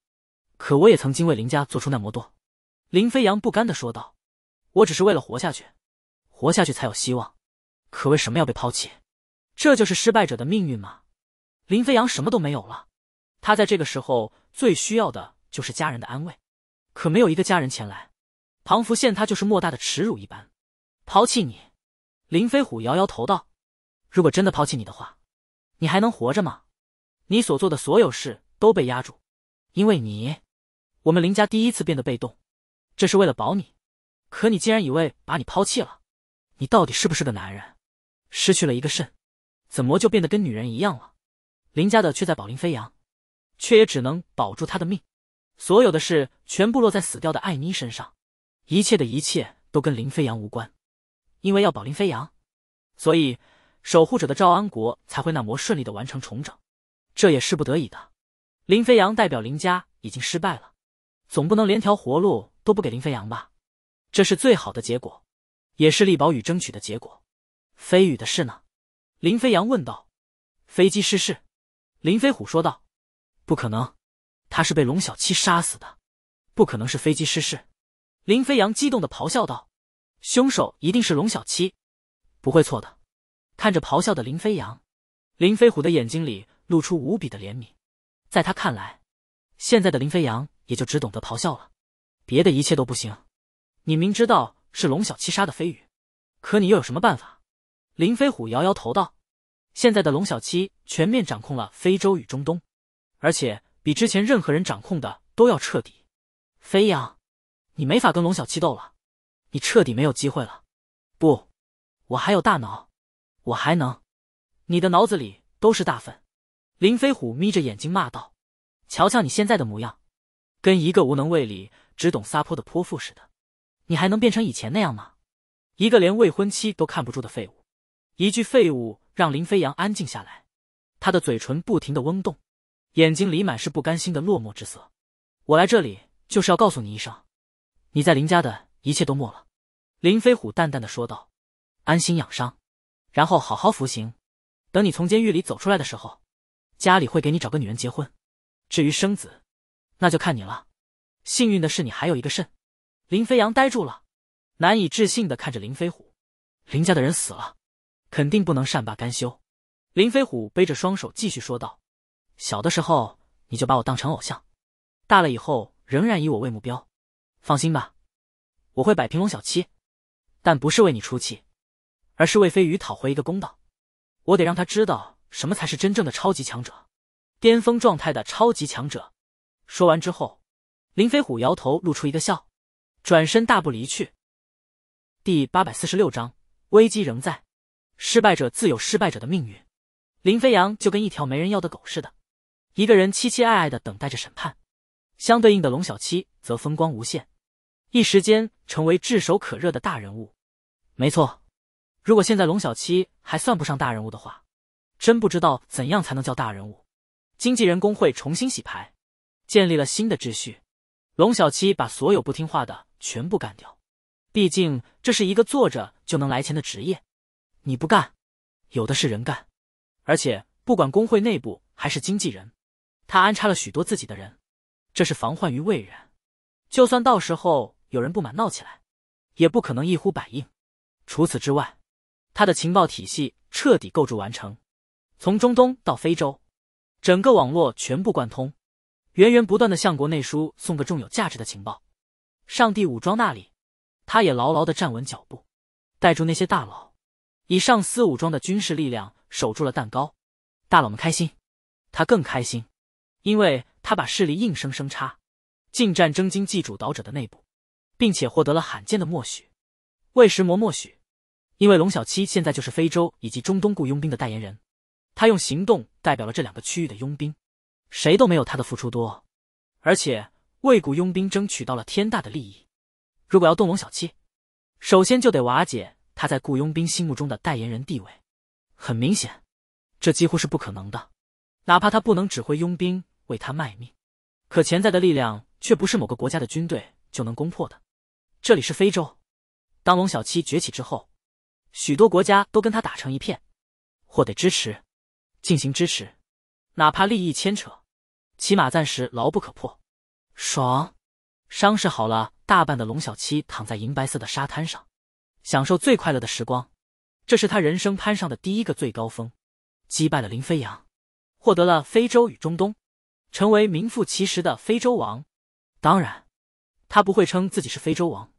可我也曾经为林家做出那么多。林飞扬不甘的说道：“我只是为了活下去，活下去才有希望。可为什么要被抛弃？这就是失败者的命运吗？”林飞扬什么都没有了，他在这个时候最需要的就是家人的安慰，可没有一个家人前来。庞福现他就是莫大的耻辱一般，抛弃你。”林飞虎摇摇头道：“如果真的抛弃你的话，你还能活着吗？你所做的所有事都被压住，因为你，我们林家第一次变得被动。”这是为了保你，可你竟然以为把你抛弃了，你到底是不是个男人？失去了一个肾，怎么就变得跟女人一样了？林家的却在保林飞扬，却也只能保住他的命。所有的事全部落在死掉的艾妮身上，一切的一切都跟林飞扬无关。因为要保林飞扬，所以守护者的赵安国才会那么顺利的完成重整，这也是不得已的。林飞扬代表林家已经失败了，总不能连条活路。都不给林飞扬吧，这是最好的结果，也是厉宝宇争取的结果。飞宇的事呢？林飞扬问道。飞机失事，林飞虎说道。不可能，他是被龙小七杀死的，不可能是飞机失事。林飞扬激动的咆哮道。凶手一定是龙小七，不会错的。看着咆哮的林飞扬，林飞虎的眼睛里露出无比的怜悯。在他看来，现在的林飞扬也就只懂得咆哮了。别的一切都不行，你明知道是龙小七杀的飞羽，可你又有什么办法？林飞虎摇摇头道：“现在的龙小七全面掌控了非洲与中东，而且比之前任何人掌控的都要彻底。飞扬，你没法跟龙小七斗了，你彻底没有机会了。”“不，我还有大脑，我还能。”“你的脑子里都是大粪！”林飞虎眯着眼睛骂道：“瞧瞧你现在的模样，跟一个无能为力、只懂撒泼的泼妇似的，你还能变成以前那样吗？一个连未婚妻都看不住的废物，一句废物让林飞扬安静下来，他的嘴唇不停的嗡动，眼睛里满是不甘心的落寞之色。我来这里就是要告诉你一声，你在林家的一切都没了。林飞虎淡淡的说道，安心养伤，然后好好服刑，等你从监狱里走出来的时候，家里会给你找个女人结婚，至于生子，那就看你了。幸运的是，你还有一个肾。林飞扬呆住了，难以置信的看着林飞虎。林家的人死了，肯定不能善罢甘休。林飞虎背着双手继续说道：“小的时候你就把我当成偶像，大了以后仍然以我为目标。放心吧，我会摆平龙小七，但不是为你出气，而是为飞鱼讨回一个公道。我得让他知道什么才是真正的超级强者，巅峰状态的超级强者。”说完之后。林飞虎摇头，露出一个笑，转身大步离去。第八百四十六章危机仍在，失败者自有失败者的命运。林飞扬就跟一条没人要的狗似的，一个人期期爱爱的等待着审判。相对应的，龙小七则风光无限，一时间成为炙手可热的大人物。没错，如果现在龙小七还算不上大人物的话，真不知道怎样才能叫大人物。经纪人工会重新洗牌，建立了新的秩序。龙小七把所有不听话的全部干掉，毕竟这是一个坐着就能来钱的职业，你不干，有的是人干。而且不管工会内部还是经纪人，他安插了许多自己的人，这是防患于未然。就算到时候有人不满闹起来，也不可能一呼百应。除此之外，他的情报体系彻底构筑完成，从中东到非洲，整个网络全部贯通。源源不断的向国内输送个重有价值的情报，上帝武装那里，他也牢牢的站稳脚步，带住那些大佬，以上司武装的军事力量守住了蛋糕，大佬们开心，他更开心，因为他把势力硬生生插进战争经济主导者的内部，并且获得了罕见的默许，为食魔默许，因为龙小七现在就是非洲以及中东雇佣兵的代言人，他用行动代表了这两个区域的佣兵。谁都没有他的付出多，而且为雇佣兵争取到了天大的利益。如果要动龙小七，首先就得瓦解他在雇佣兵心目中的代言人地位。很明显，这几乎是不可能的。哪怕他不能指挥佣兵为他卖命，可潜在的力量却不是某个国家的军队就能攻破的。这里是非洲，当龙小七崛起之后，许多国家都跟他打成一片，或得支持，进行支持，哪怕利益牵扯。起码暂时牢不可破，爽！伤势好了大半的龙小七躺在银白色的沙滩上，享受最快乐的时光。这是他人生攀上的第一个最高峰，击败了林飞扬，获得了非洲与中东，成为名副其实的非洲王。当然，他不会称自己是非洲王，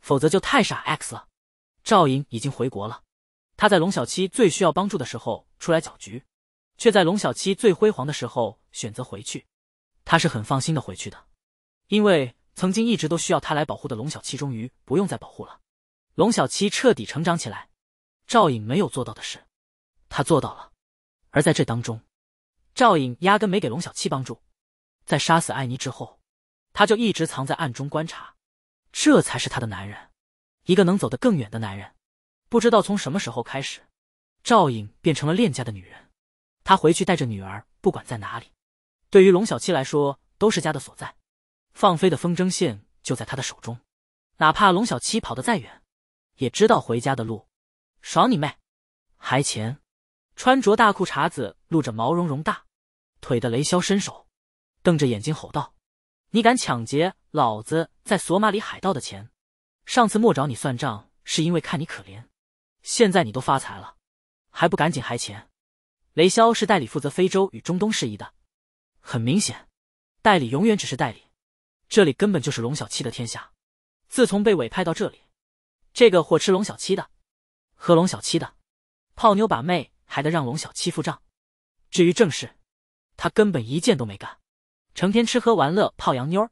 否则就太傻 X 了。赵颖已经回国了，他在龙小七最需要帮助的时候出来搅局。却在龙小七最辉煌的时候选择回去，他是很放心的回去的，因为曾经一直都需要他来保护的龙小七终于不用再保护了，龙小七彻底成长起来。赵颖没有做到的事，他做到了。而在这当中，赵颖压根没给龙小七帮助，在杀死艾妮之后，他就一直藏在暗中观察，这才是他的男人，一个能走得更远的男人。不知道从什么时候开始，赵颖变成了恋家的女人。他回去带着女儿，不管在哪里，对于龙小七来说都是家的所在。放飞的风筝线就在他的手中，哪怕龙小七跑得再远，也知道回家的路。爽你妹！还钱！穿着大裤衩子、露着毛茸茸大腿的雷霄伸手，瞪着眼睛吼道：“你敢抢劫老子在索马里海盗的钱？上次莫找你算账是因为看你可怜，现在你都发财了，还不赶紧还钱？”雷霄是代理负责非洲与中东事宜的，很明显，代理永远只是代理，这里根本就是龙小七的天下。自从被委派到这里，这个货吃龙小七的，喝龙小七的，泡妞把妹还得让龙小七付账。至于正事，他根本一件都没干，成天吃喝玩乐泡洋妞儿，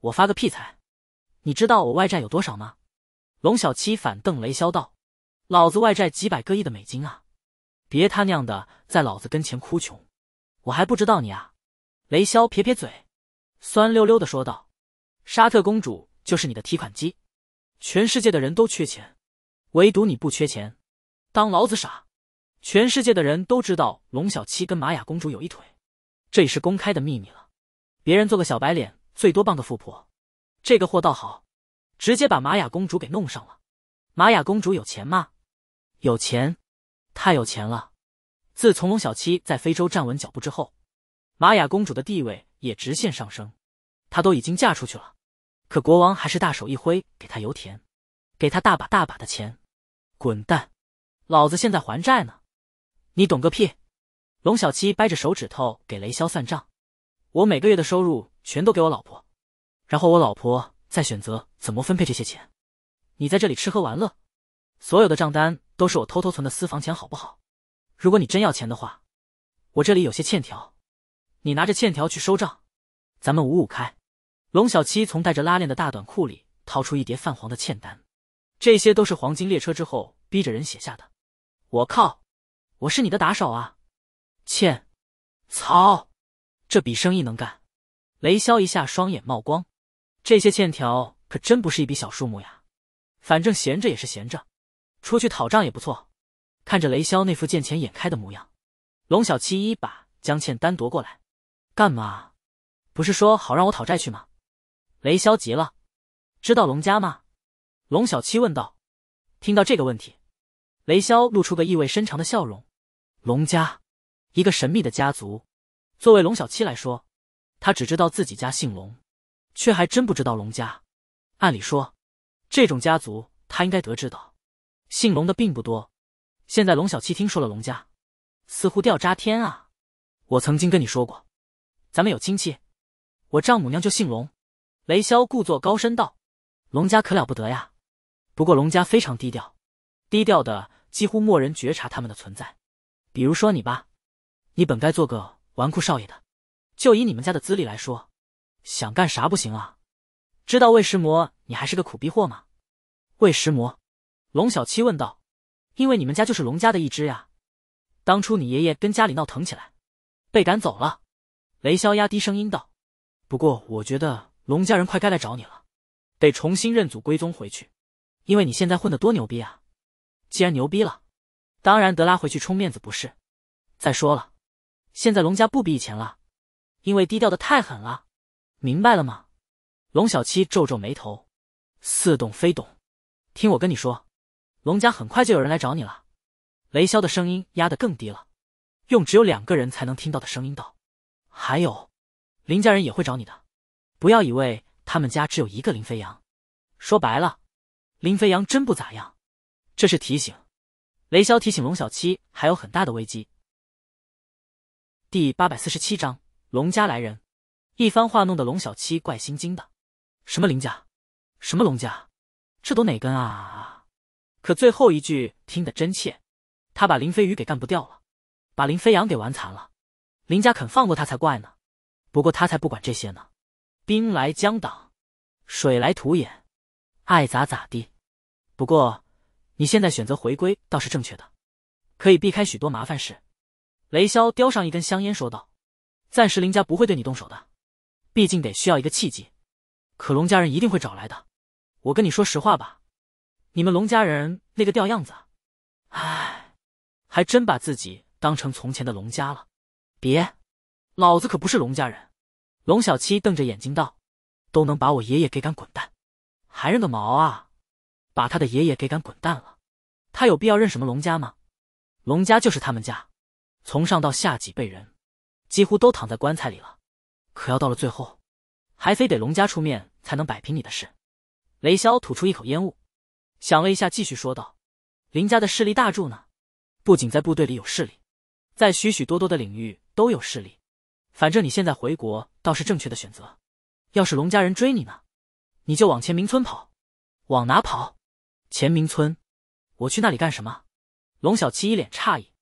我发个屁财？你知道我外债有多少吗？龙小七反瞪雷霄道：“老子外债几百个亿的美金啊！”别他娘的在老子跟前哭穷，我还不知道你啊！雷霄撇撇嘴，酸溜溜的说道：“沙特公主就是你的提款机，全世界的人都缺钱，唯独你不缺钱，当老子傻？全世界的人都知道龙小七跟玛雅公主有一腿，这也是公开的秘密了。别人做个小白脸最多傍个富婆，这个货倒好，直接把玛雅公主给弄上了。玛雅公主有钱吗？有钱。”太有钱了！自从龙小七在非洲站稳脚步之后，玛雅公主的地位也直线上升。她都已经嫁出去了，可国王还是大手一挥，给她油田，给她大把大把的钱。滚蛋！老子现在还债呢，你懂个屁！龙小七掰着手指头给雷霄算账：我每个月的收入全都给我老婆，然后我老婆再选择怎么分配这些钱。你在这里吃喝玩乐，所有的账单。都是我偷偷存的私房钱，好不好？如果你真要钱的话，我这里有些欠条，你拿着欠条去收账，咱们五五开。龙小七从带着拉链的大短裤里掏出一叠泛黄的欠单，这些都是黄金列车之后逼着人写下的。我靠，我是你的打手啊！欠，操，这笔生意能干。雷霄一下双眼冒光，这些欠条可真不是一笔小数目呀，反正闲着也是闲着。出去讨账也不错。看着雷霄那副见钱眼开的模样，龙小七一把将欠单夺过来。干嘛？不是说好让我讨债去吗？雷霄急了。知道龙家吗？龙小七问道。听到这个问题，雷霄露出个意味深长的笑容。龙家，一个神秘的家族。作为龙小七来说，他只知道自己家姓龙，却还真不知道龙家。按理说，这种家族他应该得知的。姓龙的并不多，现在龙小七听说了龙家，似乎掉渣天啊！我曾经跟你说过，咱们有亲戚，我丈母娘就姓龙。雷霄故作高深道：“龙家可了不得呀，不过龙家非常低调，低调的几乎没人觉察他们的存在。比如说你吧，你本该做个纨绔少爷的，就以你们家的资历来说，想干啥不行啊？知道魏石魔你还是个苦逼货吗？魏石魔。”龙小七问道：“因为你们家就是龙家的一支呀，当初你爷爷跟家里闹腾起来，被赶走了。”雷霄压低声音道：“不过我觉得龙家人快该来找你了，得重新认祖归宗回去，因为你现在混得多牛逼啊！既然牛逼了，当然得拉回去充面子，不是？再说了，现在龙家不比以前了，因为低调的太狠了，明白了吗？”龙小七皱皱眉头，似懂非懂，听我跟你说。龙家很快就有人来找你了，雷霄的声音压得更低了，用只有两个人才能听到的声音道：“还有，林家人也会找你的，不要以为他们家只有一个林飞扬，说白了，林飞扬真不咋样。”这是提醒，雷霄提醒龙小七还有很大的危机。第八百四十七章龙家来人，一番话弄得龙小七怪心惊的，什么林家，什么龙家，这都哪根啊？可最后一句听得真切，他把林飞鱼给干不掉了，把林飞扬给玩残了，林家肯放过他才怪呢。不过他才不管这些呢，兵来将挡，水来土掩，爱咋咋地。不过你现在选择回归倒是正确的，可以避开许多麻烦事。雷霄叼上一根香烟说道：“暂时林家不会对你动手的，毕竟得需要一个契机。可龙家人一定会找来的。我跟你说实话吧。”你们龙家人那个吊样子，唉，还真把自己当成从前的龙家了。别，老子可不是龙家人。龙小七瞪着眼睛道：“都能把我爷爷给赶滚蛋，还认个毛啊！把他的爷爷给赶滚蛋了，他有必要认什么龙家吗？龙家就是他们家，从上到下几辈人，几乎都躺在棺材里了。可要到了最后，还非得龙家出面才能摆平你的事。”雷霄吐出一口烟雾。想了一下，继续说道：“林家的势力大柱呢，不仅在部队里有势力，在许许多多的领域都有势力。反正你现在回国倒是正确的选择。要是龙家人追你呢，你就往前明村跑。往哪跑？前明村？我去那里干什么？”龙小七一脸诧异：“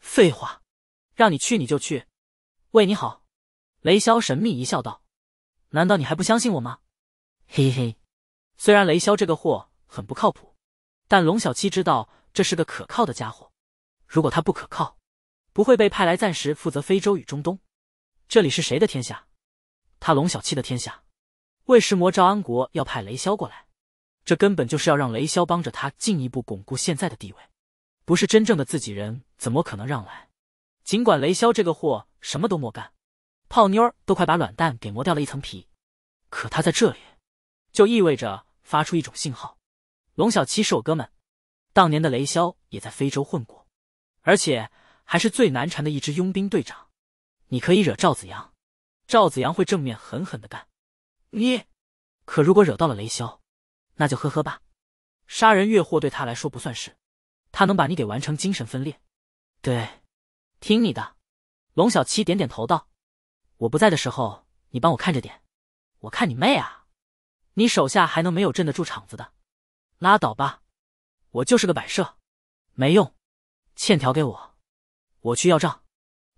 废话，让你去你就去。喂，你好。”雷霄神秘一笑，道：“难道你还不相信我吗？”嘿嘿，虽然雷霄这个货……很不靠谱，但龙小七知道这是个可靠的家伙。如果他不可靠，不会被派来暂时负责非洲与中东。这里是谁的天下？他龙小七的天下。为什魔赵安国要派雷霄过来，这根本就是要让雷霄帮着他进一步巩固现在的地位。不是真正的自己人，怎么可能让来？尽管雷霄这个货什么都莫干，泡妞都快把卵蛋给磨掉了一层皮，可他在这里，就意味着发出一种信号。龙小七是我哥们，当年的雷霄也在非洲混过，而且还是最难缠的一支佣兵队长。你可以惹赵子阳，赵子阳会正面狠狠的干你。可如果惹到了雷霄，那就呵呵吧，杀人越货对他来说不算事，他能把你给完成精神分裂。对，听你的。龙小七点点头道：“我不在的时候，你帮我看着点。我看你妹啊，你手下还能没有镇得住场子的？”拉倒吧，我就是个摆设，没用。欠条给我，我去要账。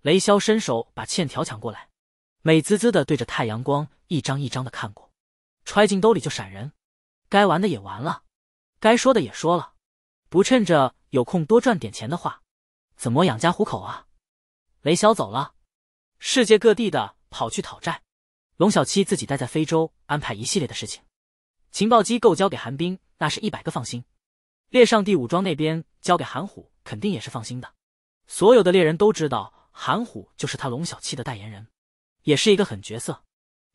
雷霄伸手把欠条抢过来，美滋滋的对着太阳光一张一张的看过，揣进兜里就闪人。该玩的也玩了，该说的也说了，不趁着有空多赚点钱的话，怎么养家糊口啊？雷霄走了，世界各地的跑去讨债。龙小七自己待在非洲，安排一系列的事情，情报机构交给韩冰。那是一百个放心，猎上帝武装那边交给韩虎，肯定也是放心的。所有的猎人都知道，韩虎就是他龙小七的代言人，也是一个狠角色。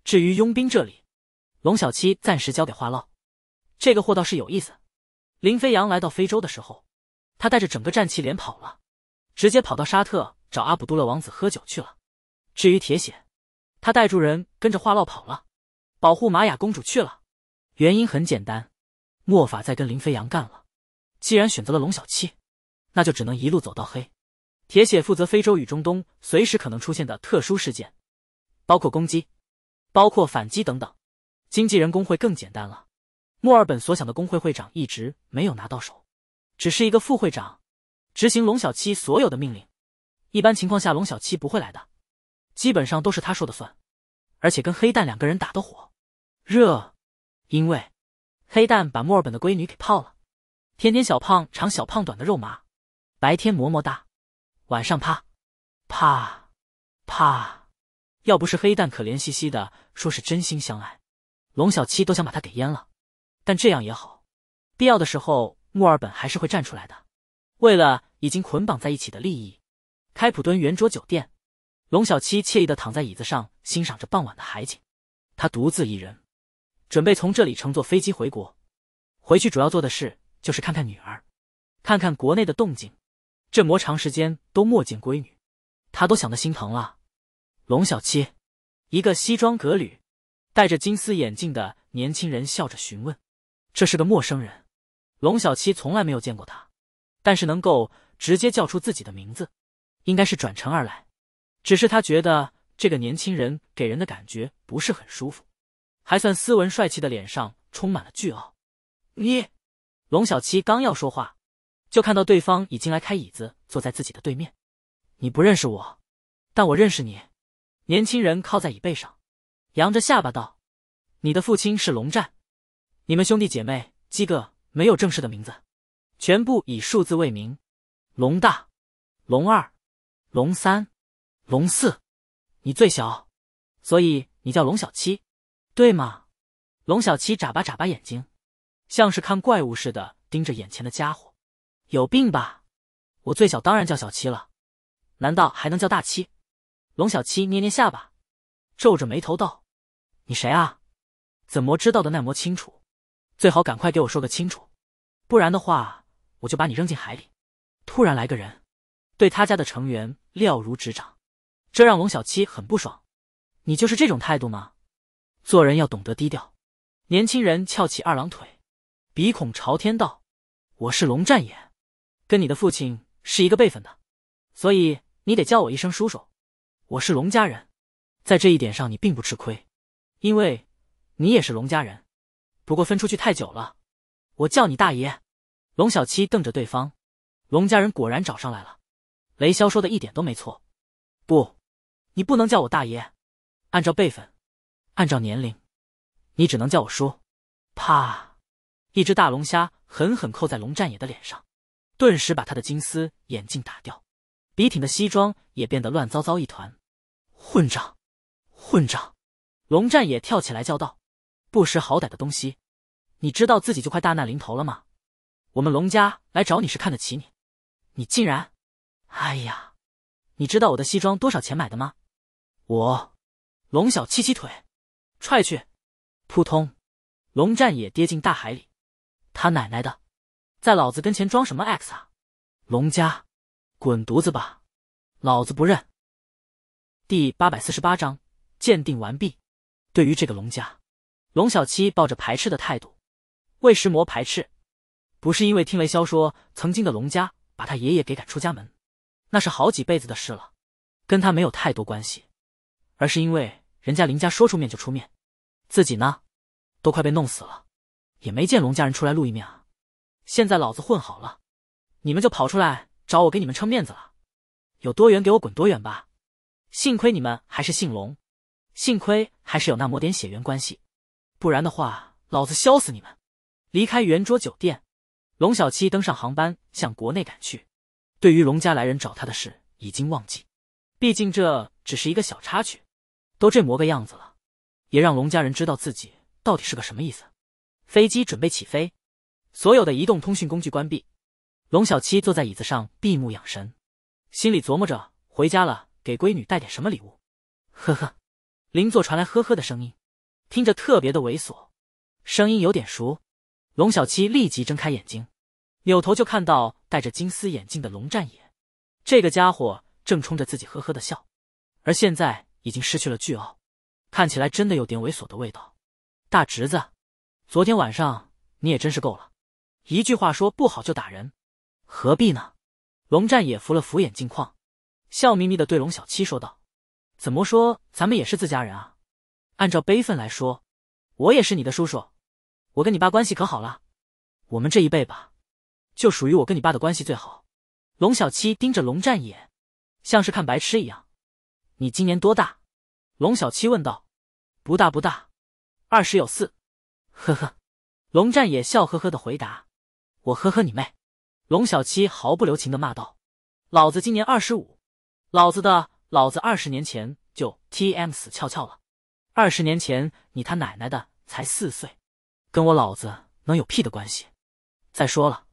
至于佣兵这里，龙小七暂时交给花烙，这个货倒是有意思。林飞扬来到非洲的时候，他带着整个战旗连跑了，直接跑到沙特找阿卜杜勒王子喝酒去了。至于铁血，他带住人跟着花烙跑了，保护玛雅公主去了。原因很简单。莫法再跟林飞扬干了，既然选择了龙小七，那就只能一路走到黑。铁血负责非洲与中东随时可能出现的特殊事件，包括攻击，包括反击等等。经纪人工会更简单了，墨尔本所想的工会会长一直没有拿到手，只是一个副会长，执行龙小七所有的命令。一般情况下，龙小七不会来的，基本上都是他说的算，而且跟黑蛋两个人打的火，热，因为。黑蛋把墨尔本的闺女给泡了，天天小胖长小胖短的肉麻，白天么么哒，晚上啪啪啪，要不是黑蛋可怜兮兮的说是真心相爱，龙小七都想把他给阉了。但这样也好，必要的时候墨尔本还是会站出来的，为了已经捆绑在一起的利益。开普敦圆桌酒店，龙小七惬意的躺在椅子上欣赏着傍晚的海景，他独自一人。准备从这里乘坐飞机回国，回去主要做的事就是看看女儿，看看国内的动静，这么长时间都没见闺女，他都想得心疼了。龙小七，一个西装革履、戴着金丝眼镜的年轻人笑着询问：“这是个陌生人。”龙小七从来没有见过他，但是能够直接叫出自己的名字，应该是转乘而来。只是他觉得这个年轻人给人的感觉不是很舒服。还算斯文帅气的脸上充满了倨傲，你，龙小七刚要说话，就看到对方已经来开椅子，坐在自己的对面。你不认识我，但我认识你。年轻人靠在椅背上，扬着下巴道：“你的父亲是龙战，你们兄弟姐妹几个没有正式的名字，全部以数字为名，龙大、龙二、龙三、龙四，你最小，所以你叫龙小七。”对吗？龙小七眨巴眨巴眼睛，像是看怪物似的盯着眼前的家伙，有病吧？我最小当然叫小七了，难道还能叫大七？龙小七捏捏下巴，皱着眉头道：“你谁啊？怎么知道的那么清楚？最好赶快给我说个清楚，不然的话我就把你扔进海里。”突然来个人，对他家的成员了如指掌，这让龙小七很不爽。你就是这种态度吗？做人要懂得低调。年轻人翘起二郎腿，鼻孔朝天道：“我是龙战爷，跟你的父亲是一个辈分的，所以你得叫我一声叔叔。我是龙家人，在这一点上你并不吃亏，因为你也是龙家人。不过分出去太久了，我叫你大爷。”龙小七瞪着对方，龙家人果然找上来了。雷霄说的一点都没错。不，你不能叫我大爷，按照辈分。按照年龄，你只能叫我叔。啪！一只大龙虾狠狠扣在龙战野的脸上，顿时把他的金丝眼镜打掉，笔挺的西装也变得乱糟糟一团。混账！混账！龙战野跳起来叫道：“不识好歹的东西，你知道自己就快大难临头了吗？我们龙家来找你是看得起你，你竟然……哎呀，你知道我的西装多少钱买的吗？我……龙小七七腿。”踹去，扑通，龙战也跌进大海里。他奶奶的，在老子跟前装什么 X 啊？龙家，滚犊子吧！老子不认。第八百四十八章鉴定完毕。对于这个龙家，龙小七抱着排斥的态度。为石魔排斥，不是因为听雷萧说曾经的龙家把他爷爷给赶出家门，那是好几辈子的事了，跟他没有太多关系，而是因为人家林家说出面就出面。自己呢，都快被弄死了，也没见龙家人出来露一面啊！现在老子混好了，你们就跑出来找我给你们撑面子了？有多远给我滚多远吧！幸亏你们还是姓龙，幸亏还是有那么点血缘关系，不然的话，老子削死你们！离开圆桌酒店，龙小七登上航班向国内赶去。对于龙家来人找他的事已经忘记，毕竟这只是一个小插曲，都这么个样子了。也让龙家人知道自己到底是个什么意思。飞机准备起飞，所有的移动通讯工具关闭。龙小七坐在椅子上闭目养神，心里琢磨着回家了给闺女带点什么礼物。呵呵，邻座传来呵呵的声音，听着特别的猥琐，声音有点熟。龙小七立即睁开眼睛，扭头就看到戴着金丝眼镜的龙战爷，这个家伙正冲着自己呵呵的笑，而现在已经失去了倨傲。看起来真的有点猥琐的味道，大侄子，昨天晚上你也真是够了，一句话说不好就打人，何必呢？龙战也扶了扶眼镜框，笑眯眯的对龙小七说道：“怎么说咱们也是自家人啊？按照辈分来说，我也是你的叔叔，我跟你爸关系可好了，我们这一辈吧，就属于我跟你爸的关系最好。”龙小七盯着龙战野，像是看白痴一样：“你今年多大？”龙小七问道。不大不大，二十有四，呵呵，龙战也笑呵呵的回答。我呵呵你妹，龙小七毫不留情的骂道：“老子今年二十五，老子的，老子二十年前就 T M 死翘翘了。二十年前你他奶奶的才四岁，跟我老子能有屁的关系。再说了，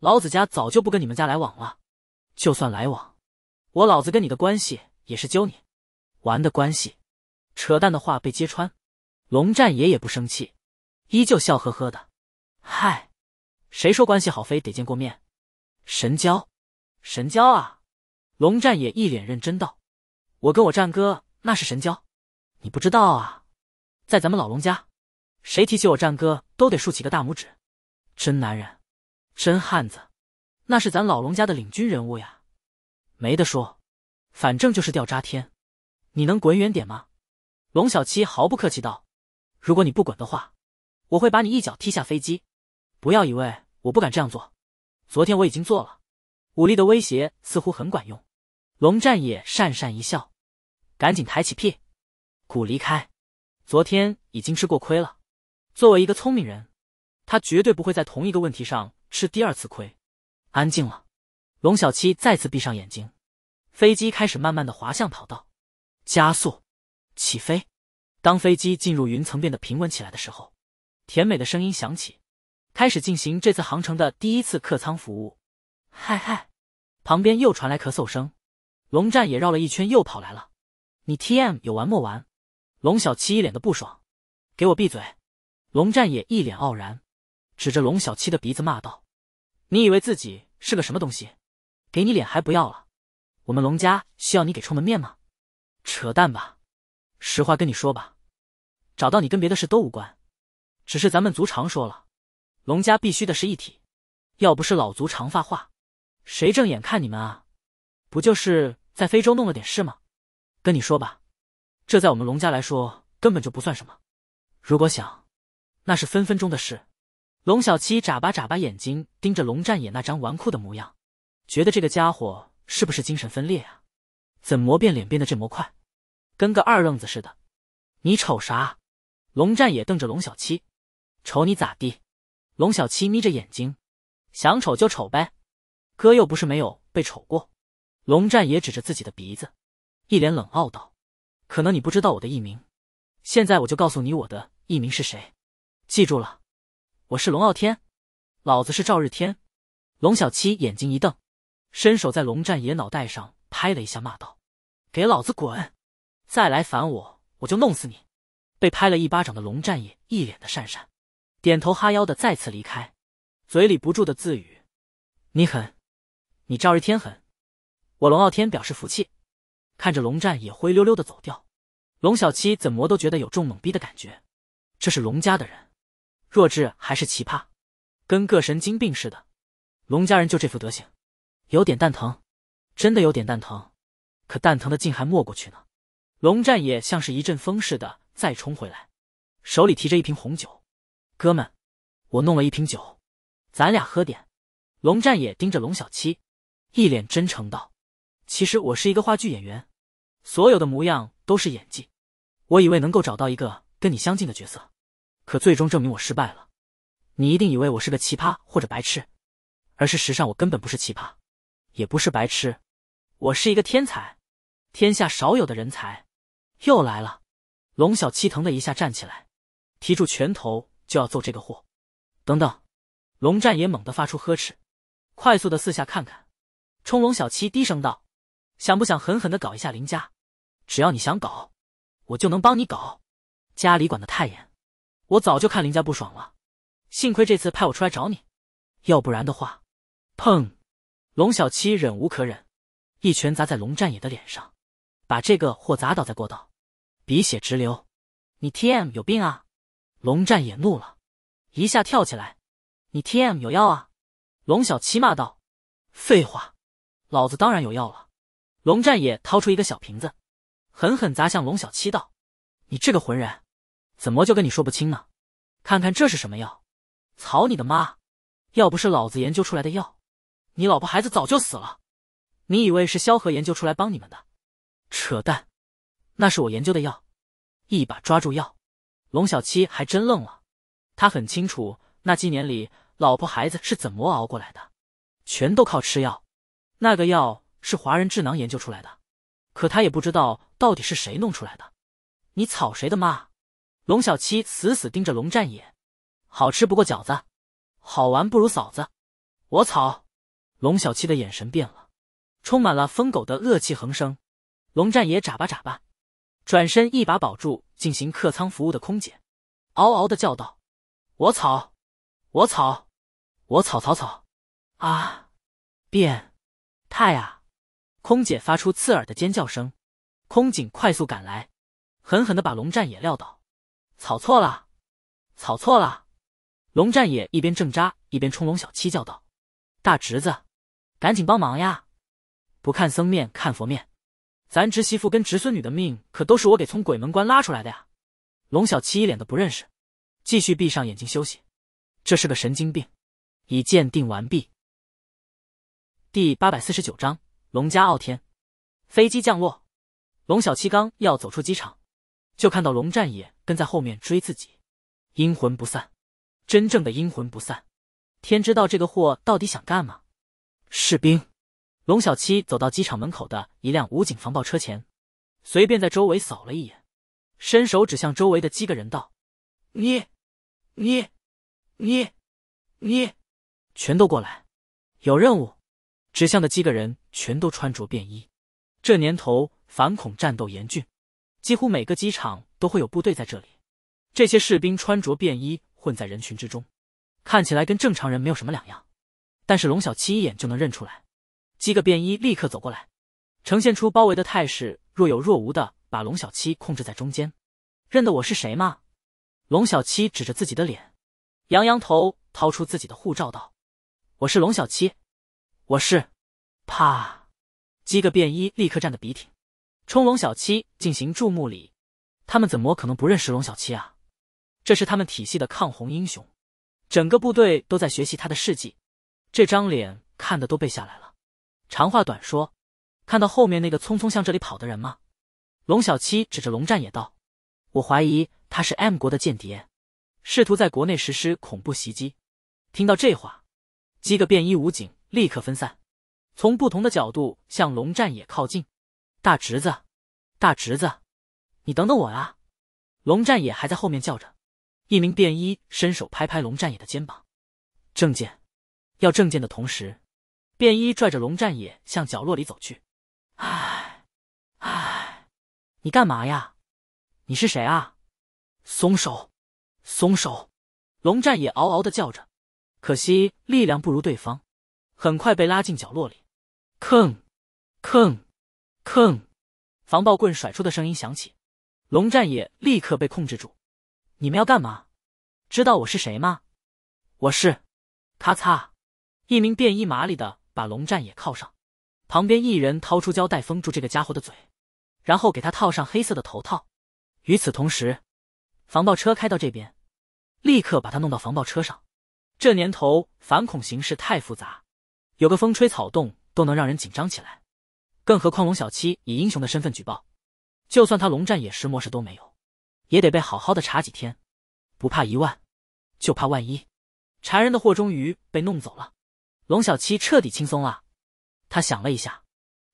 老子家早就不跟你们家来往了。就算来往，我老子跟你的关系也是揪你玩的关系。”扯淡的话被揭穿，龙战爷也不生气，依旧笑呵呵的。嗨，谁说关系好非得见过面？神交，神交啊！龙战爷一脸认真道：“我跟我战哥那是神交，你不知道啊？在咱们老龙家，谁提起我战哥都得竖起个大拇指，真男人，真汉子，那是咱老龙家的领军人物呀，没得说。反正就是掉渣天，你能滚远点吗？”龙小七毫不客气道：“如果你不滚的话，我会把你一脚踢下飞机。不要以为我不敢这样做，昨天我已经做了。”武力的威胁似乎很管用。龙战也讪讪一笑，赶紧抬起屁股离开。昨天已经吃过亏了，作为一个聪明人，他绝对不会在同一个问题上吃第二次亏。安静了。龙小七再次闭上眼睛，飞机开始慢慢的滑向跑道，加速。起飞，当飞机进入云层变得平稳起来的时候，甜美的声音响起，开始进行这次航程的第一次客舱服务。嗨嗨，旁边又传来咳嗽声，龙战也绕了一圈又跑来了。你 TM 有完没完？龙小七一脸的不爽，给我闭嘴！龙战也一脸傲然，指着龙小七的鼻子骂道：“你以为自己是个什么东西？给你脸还不要了？我们龙家需要你给出门面吗？扯淡吧！”实话跟你说吧，找到你跟别的事都无关，只是咱们族长说了，龙家必须的是一体，要不是老族长发话，谁正眼看你们啊？不就是在非洲弄了点事吗？跟你说吧，这在我们龙家来说根本就不算什么，如果想，那是分分钟的事。龙小七眨巴眨巴眼睛，盯着龙战野那张纨绔的模样，觉得这个家伙是不是精神分裂啊？怎么变脸变得这么快？跟个二愣子似的，你瞅啥？龙战也瞪着龙小七，瞅你咋地？龙小七眯着眼睛，想瞅就瞅呗，哥又不是没有被瞅过。龙战也指着自己的鼻子，一脸冷傲道：“可能你不知道我的艺名，现在我就告诉你我的艺名是谁，记住了，我是龙傲天，老子是赵日天。”龙小七眼睛一瞪，伸手在龙战爷脑袋上拍了一下，骂道：“给老子滚！”再来烦我，我就弄死你！被拍了一巴掌的龙战也一脸的讪讪，点头哈腰的再次离开，嘴里不住的自语：“你狠，你赵日天狠，我龙傲天表示服气。”看着龙战也灰溜溜的走掉，龙小七怎么都觉得有种懵逼的感觉。这是龙家的人，弱智还是奇葩，跟个神经病似的。龙家人就这副德行，有点蛋疼，真的有点蛋疼。可蛋疼的劲还没过去呢。龙战也像是一阵风似的再冲回来，手里提着一瓶红酒。哥们，我弄了一瓶酒，咱俩喝点。龙战也盯着龙小七，一脸真诚道：“其实我是一个话剧演员，所有的模样都是演技。我以为能够找到一个跟你相近的角色，可最终证明我失败了。你一定以为我是个奇葩或者白痴，而事实上我根本不是奇葩，也不是白痴，我是一个天才，天下少有的人才。”又来了，龙小七疼的一下站起来，提住拳头就要揍这个货。等等，龙战也猛地发出呵斥，快速的四下看看，冲龙小七低声道：“想不想狠狠的搞一下林家？只要你想搞，我就能帮你搞。家里管的太严，我早就看林家不爽了。幸亏这次派我出来找你，要不然的话，砰！”龙小七忍无可忍，一拳砸在龙战野的脸上，把这个货砸倒在过道。鼻血直流，你 T M 有病啊！龙战也怒了，一下跳起来。你 T M 有药啊！龙小七骂道：“废话，老子当然有药了。”龙战也掏出一个小瓶子，狠狠砸向龙小七道：“你这个浑人，怎么就跟你说不清呢？看看这是什么药！草你的妈！要不是老子研究出来的药，你老婆孩子早就死了。你以为是萧何研究出来帮你们的？扯淡！”那是我研究的药，一把抓住药，龙小七还真愣了。他很清楚那几年里老婆孩子是怎么熬过来的，全都靠吃药。那个药是华人智囊研究出来的，可他也不知道到底是谁弄出来的。你草谁的妈！龙小七死死盯着龙战也，好吃不过饺子，好玩不如嫂子。我操！龙小七的眼神变了，充满了疯狗的恶气横生。龙战也眨巴眨巴。转身一把保住进行客舱服务的空姐，嗷嗷的叫道：“我操！我操！我操操操！啊！变态啊！”空姐发出刺耳的尖叫声。空警快速赶来，狠狠的把龙战也撂倒。草错了！草错了！龙战也一边挣扎一边冲龙小七叫道：“大侄子，赶紧帮忙呀！不看僧面看佛面。”咱侄媳妇跟侄孙女的命可都是我给从鬼门关拉出来的呀！龙小七一脸的不认识，继续闭上眼睛休息。这是个神经病，已鉴定完毕。第八百四十九章龙家傲天。飞机降落，龙小七刚要走出机场，就看到龙战也跟在后面追自己，阴魂不散，真正的阴魂不散。天知道这个货到底想干嘛！士兵。龙小七走到机场门口的一辆武警防爆车前，随便在周围扫了一眼，伸手指向周围的几个人道：“你，你，你，你，全都过来，有任务。”指向的几个人全都穿着便衣。这年头反恐战斗严峻，几乎每个机场都会有部队在这里。这些士兵穿着便衣混在人群之中，看起来跟正常人没有什么两样，但是龙小七一眼就能认出来。几个便衣立刻走过来，呈现出包围的态势，若有若无的把龙小七控制在中间。认得我是谁吗？龙小七指着自己的脸，扬扬头，掏出自己的护照道：“我是龙小七，我是。”啪！几个便衣立刻站得笔挺，冲龙小七进行注目礼。他们怎么可能不认识龙小七啊？这是他们体系的抗洪英雄，整个部队都在学习他的事迹，这张脸看的都背下来了。长话短说，看到后面那个匆匆向这里跑的人吗？龙小七指着龙战也道：“我怀疑他是 M 国的间谍，试图在国内实施恐怖袭击。”听到这话，几个便衣武警立刻分散，从不同的角度向龙战也靠近。大侄子，大侄子，你等等我啊！龙战也还在后面叫着。一名便衣伸手拍拍龙战野的肩膀：“证件，要证件的同时。”便衣拽着龙战野向角落里走去，唉，唉，你干嘛呀？你是谁啊？松手，松手！龙战野嗷嗷的叫着，可惜力量不如对方，很快被拉进角落里。吭，吭，吭！防暴棍甩出的声音响起，龙战野立刻被控制住。你们要干嘛？知道我是谁吗？我是。咔嚓！一名便衣麻利的。把龙战也铐上，旁边一人掏出胶带封住这个家伙的嘴，然后给他套上黑色的头套。与此同时，防爆车开到这边，立刻把他弄到防爆车上。这年头反恐形势太复杂，有个风吹草动都能让人紧张起来，更何况龙小七以英雄的身份举报，就算他龙战也石模式都没有，也得被好好的查几天。不怕一万，就怕万一。缠人的货终于被弄走了。龙小七彻底轻松了，他想了一下，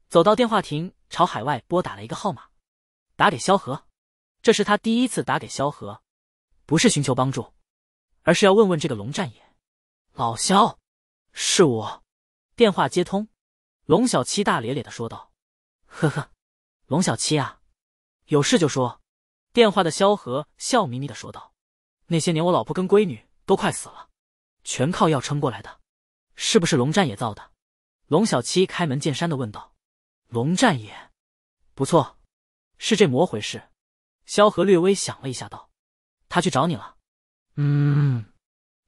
走到电话亭，朝海外拨打了一个号码，打给萧何。这是他第一次打给萧何，不是寻求帮助，而是要问问这个龙战爷。老萧，是我。电话接通，龙小七大咧咧的说道：“呵呵，龙小七啊，有事就说。”电话的萧何笑眯眯的说道：“那些年我老婆跟闺女都快死了，全靠药撑过来的。”是不是龙战野造的？龙小七开门见山的问道。龙战野，不错，是这魔回事。萧何略微想了一下，道：“他去找你了。”“嗯，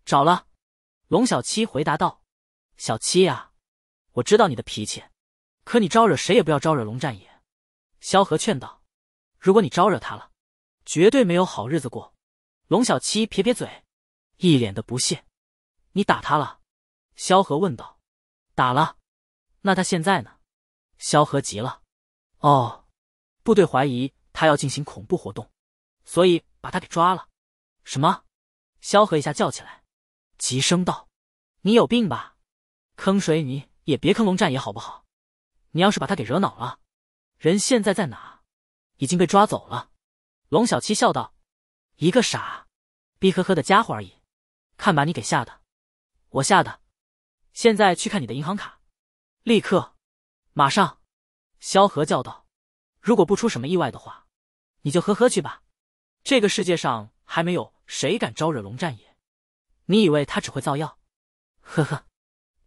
找了。”龙小七回答道。“小七呀，我知道你的脾气，可你招惹谁也不要招惹龙战野。”萧何劝道，“如果你招惹他了，绝对没有好日子过。”龙小七撇撇嘴，一脸的不屑：“你打他了？”萧何问道：“打了，那他现在呢？”萧何急了：“哦，部队怀疑他要进行恐怖活动，所以把他给抓了。”“什么？”萧何一下叫起来，急声道：“你有病吧？坑谁你也别坑龙战爷好不好？你要是把他给惹恼了，人现在在哪？已经被抓走了。”龙小七笑道：“一个傻逼呵呵的家伙而已，看把你给吓的，我吓的。”现在去看你的银行卡，立刻，马上！萧何叫道：“如果不出什么意外的话，你就呵呵去吧。这个世界上还没有谁敢招惹龙战爷。你以为他只会造谣？呵呵。”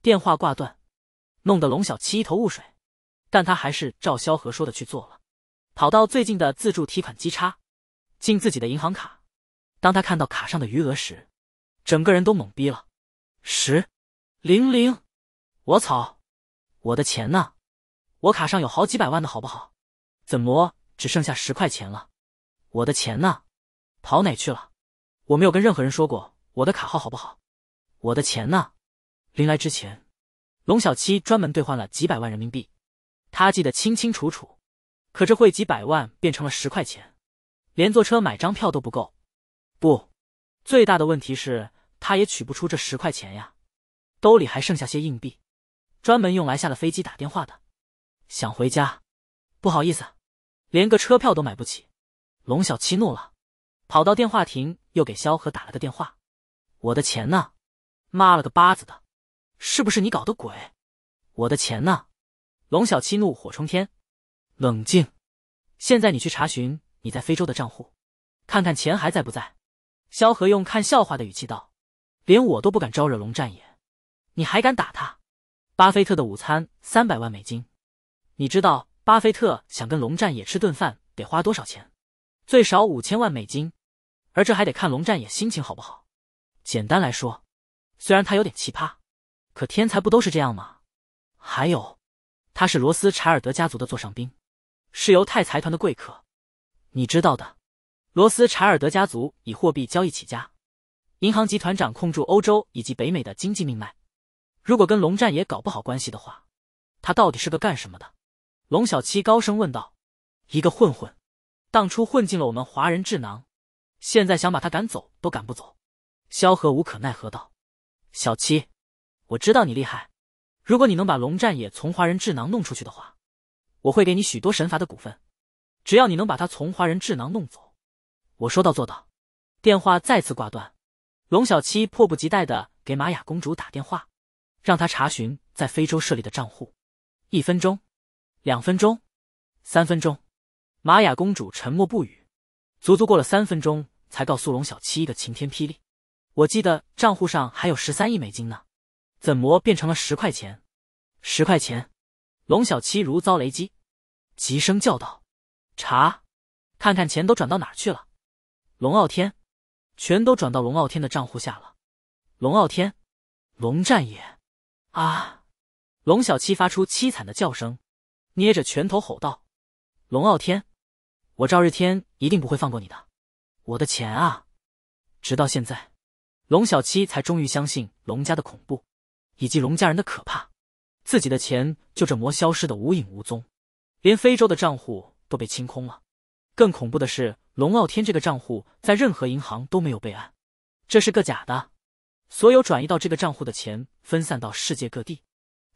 电话挂断，弄得龙小七一头雾水，但他还是照萧何说的去做了，跑到最近的自助提款机插进自己的银行卡。当他看到卡上的余额时，整个人都懵逼了，十。零零，我操！我的钱呢？我卡上有好几百万的好不好？怎么只剩下十块钱了？我的钱呢？跑哪去了？我没有跟任何人说过我的卡号好不好？我的钱呢？临来之前，龙小七专门兑换了几百万人民币，他记得清清楚楚。可这汇几百万变成了十块钱，连坐车买张票都不够。不，最大的问题是他也取不出这十块钱呀。兜里还剩下些硬币，专门用来下了飞机打电话的。想回家，不好意思，连个车票都买不起。龙小七怒了，跑到电话亭又给萧何打了个电话：“我的钱呢？妈了个巴子的，是不是你搞的鬼？我的钱呢？”龙小七怒火冲天，冷静。现在你去查询你在非洲的账户，看看钱还在不在。萧何用看笑话的语气道：“连我都不敢招惹龙战爷。”你还敢打他？巴菲特的午餐三百万美金，你知道巴菲特想跟龙战野吃顿饭得花多少钱？最少五千万美金，而这还得看龙战野心情好不好。简单来说，虽然他有点奇葩，可天才不都是这样吗？还有，他是罗斯柴尔德家族的座上宾，是犹太财团的贵客，你知道的，罗斯柴尔德家族以货币交易起家，银行集团掌控住欧洲以及北美的经济命脉。如果跟龙战也搞不好关系的话，他到底是个干什么的？龙小七高声问道。一个混混，当初混进了我们华人智囊，现在想把他赶走都赶不走。萧何无可奈何道：“小七，我知道你厉害，如果你能把龙战也从华人智囊弄出去的话，我会给你许多神罚的股份。只要你能把他从华人智囊弄走，我说到做到。”电话再次挂断，龙小七迫不及待的给玛雅公主打电话。让他查询在非洲设立的账户。一分钟，两分钟，三分钟，玛雅公主沉默不语，足足过了三分钟才告诉龙小七一个晴天霹雳：“我记得账户上还有十三亿美金呢，怎么变成了十块钱？十块钱！”龙小七如遭雷击，急声叫道：“查，看看钱都转到哪儿去了。”龙傲天，全都转到龙傲天的账户下了。龙傲天，龙战也。啊！龙小七发出凄惨的叫声，捏着拳头吼道：“龙傲天，我赵日天一定不会放过你的！我的钱啊！”直到现在，龙小七才终于相信龙家的恐怖，以及龙家人的可怕。自己的钱就这魔消失的无影无踪，连非洲的账户都被清空了。更恐怖的是，龙傲天这个账户在任何银行都没有备案，这是个假的。所有转移到这个账户的钱分散到世界各地，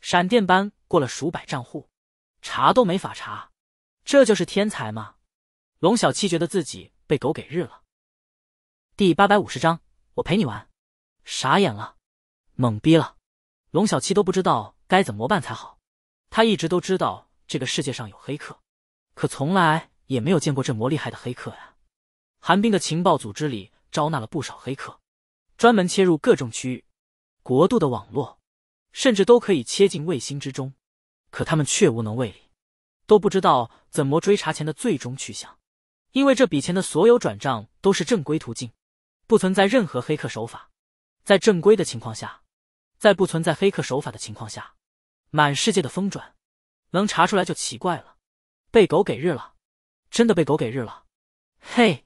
闪电般过了数百账户，查都没法查。这就是天才吗？龙小七觉得自己被狗给日了。第八百五十章，我陪你玩。傻眼了，懵逼了，龙小七都不知道该怎么办才好。他一直都知道这个世界上有黑客，可从来也没有见过这么厉害的黑客呀。寒冰的情报组织里招纳了不少黑客。专门切入各种区域、国度的网络，甚至都可以切进卫星之中，可他们却无能为力，都不知道怎么追查钱的最终去向。因为这笔钱的所有转账都是正规途径，不存在任何黑客手法。在正规的情况下，在不存在黑客手法的情况下，满世界的疯转，能查出来就奇怪了。被狗给日了，真的被狗给日了。嘿，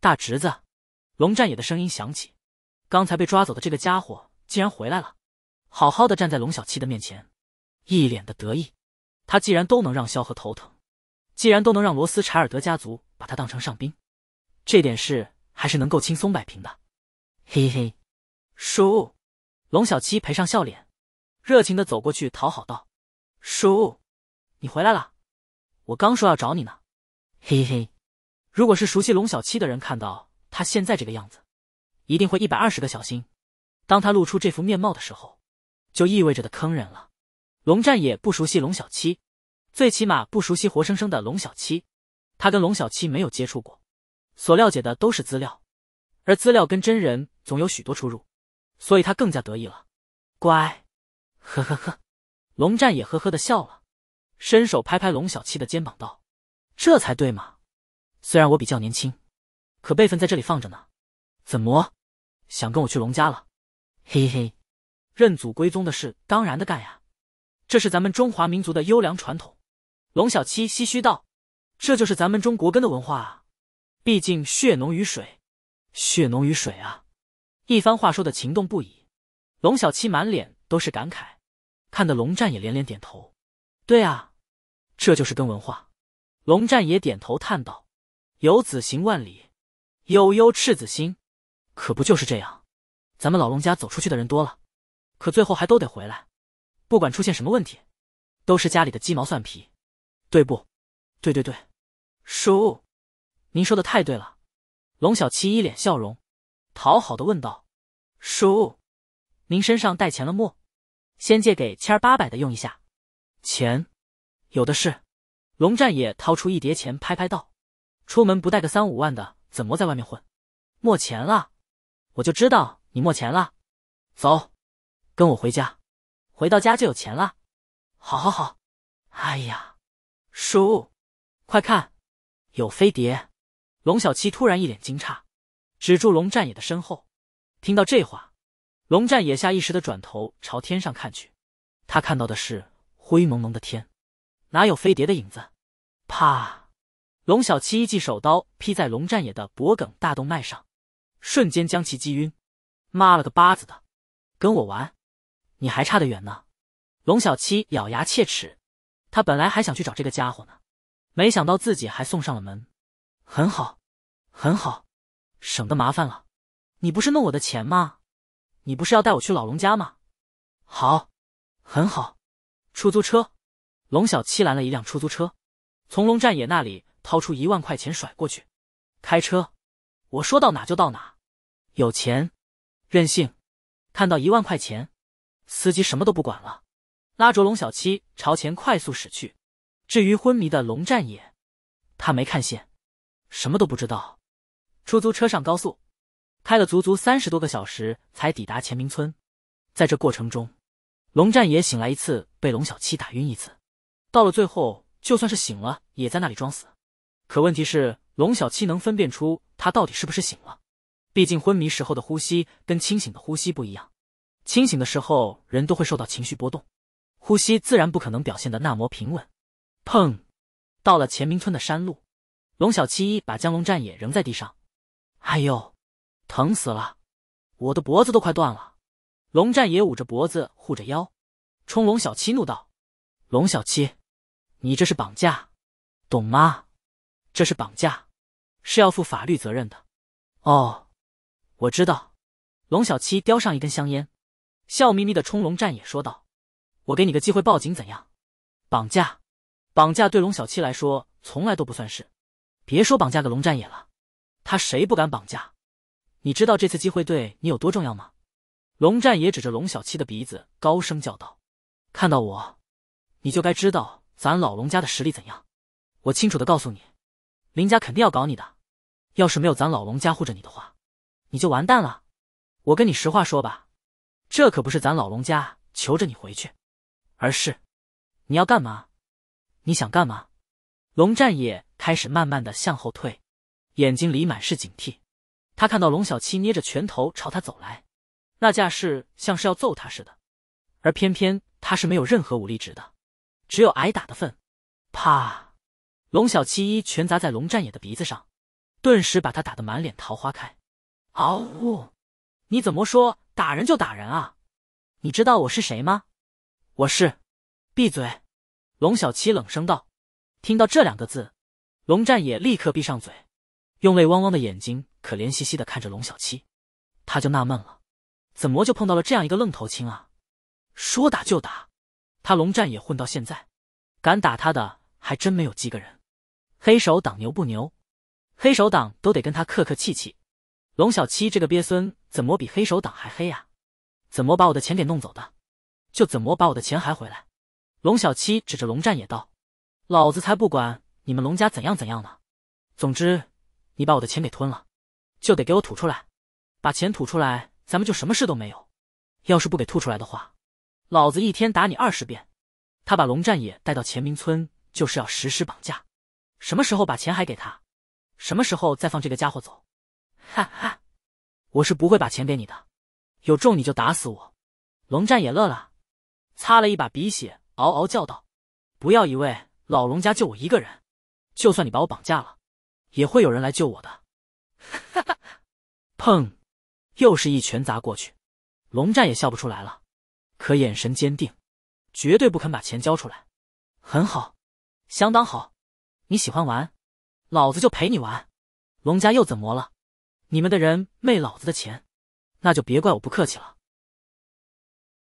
大侄子，龙战野的声音响起。刚才被抓走的这个家伙竟然回来了，好好的站在龙小七的面前，一脸的得意。他既然都能让萧何头疼，既然都能让罗斯柴尔德家族把他当成上宾，这点事还是能够轻松摆平的。嘿嘿，叔，龙小七赔上笑脸，热情的走过去讨好道：“叔，你回来了，我刚说要找你呢。”嘿嘿，如果是熟悉龙小七的人看到他现在这个样子。一定会一百二十个小心。当他露出这副面貌的时候，就意味着的坑人了。龙战也不熟悉龙小七，最起码不熟悉活生生的龙小七。他跟龙小七没有接触过，所了解的都是资料，而资料跟真人总有许多出入，所以他更加得意了。乖，呵呵呵，龙战也呵呵的笑了，伸手拍拍龙小七的肩膀道：“这才对嘛。虽然我比较年轻，可辈分在这里放着呢，怎么？”想跟我去龙家了，嘿嘿，认祖归宗的事当然的干呀，这是咱们中华民族的优良传统。龙小七唏嘘道：“这就是咱们中国根的文化，啊，毕竟血浓于水，血浓于水啊！”一番话说的，情动不已。龙小七满脸都是感慨，看得龙战也连连点头：“对啊，这就是根文化。”龙战也点头叹道：“游子行万里，悠悠赤子心。”可不就是这样，咱们老龙家走出去的人多了，可最后还都得回来，不管出现什么问题，都是家里的鸡毛蒜皮，对不？对对对，叔，您说的太对了。龙小七一脸笑容，讨好的问道：“叔，您身上带钱了没？先借给千儿八百的用一下。”钱有的是。龙战也掏出一叠钱，拍拍道：“出门不带个三五万的，怎么在外面混？没钱了。”我就知道你没钱了，走，跟我回家，回到家就有钱了。好，好，好。哎呀，叔，快看，有飞碟！龙小七突然一脸惊诧，止住龙战野的身后。听到这话，龙战野下意识的转头朝天上看去，他看到的是灰蒙蒙的天，哪有飞碟的影子？啪！龙小七一记手刀劈在龙战野的脖颈大动脉上。瞬间将其击晕，妈了个巴子的，跟我玩，你还差得远呢！龙小七咬牙切齿，他本来还想去找这个家伙呢，没想到自己还送上了门。很好，很好，省得麻烦了。你不是弄我的钱吗？你不是要带我去老龙家吗？好，很好。出租车，龙小七拦了一辆出租车，从龙战野那里掏出一万块钱甩过去，开车，我说到哪就到哪。有钱，任性。看到一万块钱，司机什么都不管了，拉着龙小七朝前快速驶去。至于昏迷的龙战也，他没看线，什么都不知道。出租车上高速，开了足足三十多个小时才抵达前明村。在这过程中，龙战也醒来一次，被龙小七打晕一次。到了最后，就算是醒了，也在那里装死。可问题是，龙小七能分辨出他到底是不是醒了。毕竟昏迷时候的呼吸跟清醒的呼吸不一样，清醒的时候人都会受到情绪波动，呼吸自然不可能表现的那么平稳。砰！到了前明村的山路，龙小七一把江龙战也扔在地上，哎呦，疼死了，我的脖子都快断了。龙战也捂着脖子护着腰，冲龙小七怒道：“龙小七，你这是绑架，懂吗？这是绑架，是要负法律责任的。”哦。我知道，龙小七叼上一根香烟，笑眯眯的冲龙战也说道：“我给你个机会报警，怎样？绑架，绑架对龙小七来说从来都不算是。别说绑架个龙战也了，他谁不敢绑架？你知道这次机会对你有多重要吗？”龙战也指着龙小七的鼻子高声叫道：“看到我，你就该知道咱老龙家的实力怎样。我清楚的告诉你，林家肯定要搞你的。要是没有咱老龙家护着你的话。”你就完蛋了，我跟你实话说吧，这可不是咱老龙家求着你回去，而是你要干嘛？你想干嘛？龙战野开始慢慢的向后退，眼睛里满是警惕。他看到龙小七捏着拳头朝他走来，那架势像是要揍他似的。而偏偏他是没有任何武力值的，只有挨打的份。啪！龙小七一拳砸在龙战野的鼻子上，顿时把他打得满脸桃花开。嗷呜！你怎么说打人就打人啊？你知道我是谁吗？我是闭嘴！龙小七冷声道。听到这两个字，龙战也立刻闭上嘴，用泪汪汪的眼睛可怜兮兮的看着龙小七。他就纳闷了，怎么就碰到了这样一个愣头青啊？说打就打，他龙战也混到现在，敢打他的还真没有几个人。黑手党牛不牛？黑手党都得跟他客客气气。龙小七这个鳖孙怎么比黑手党还黑呀？怎么把我的钱给弄走的，就怎么把我的钱还回来。龙小七指着龙战也道：“老子才不管你们龙家怎样怎样呢，总之，你把我的钱给吞了，就得给我吐出来，把钱吐出来，咱们就什么事都没有。要是不给吐出来的话，老子一天打你二十遍。”他把龙战也带到前明村，就是要实施绑架。什么时候把钱还给他，什么时候再放这个家伙走。哈哈，我是不会把钱给你的，有中你就打死我！龙战也乐了，擦了一把鼻血，嗷嗷叫道：“不要以为老龙家就我一个人，就算你把我绑架了，也会有人来救我的。”哈哈，砰，又是一拳砸过去，龙战也笑不出来了，可眼神坚定，绝对不肯把钱交出来。很好，相当好，你喜欢玩，老子就陪你玩。龙家又怎么了？你们的人昧老子的钱，那就别怪我不客气了。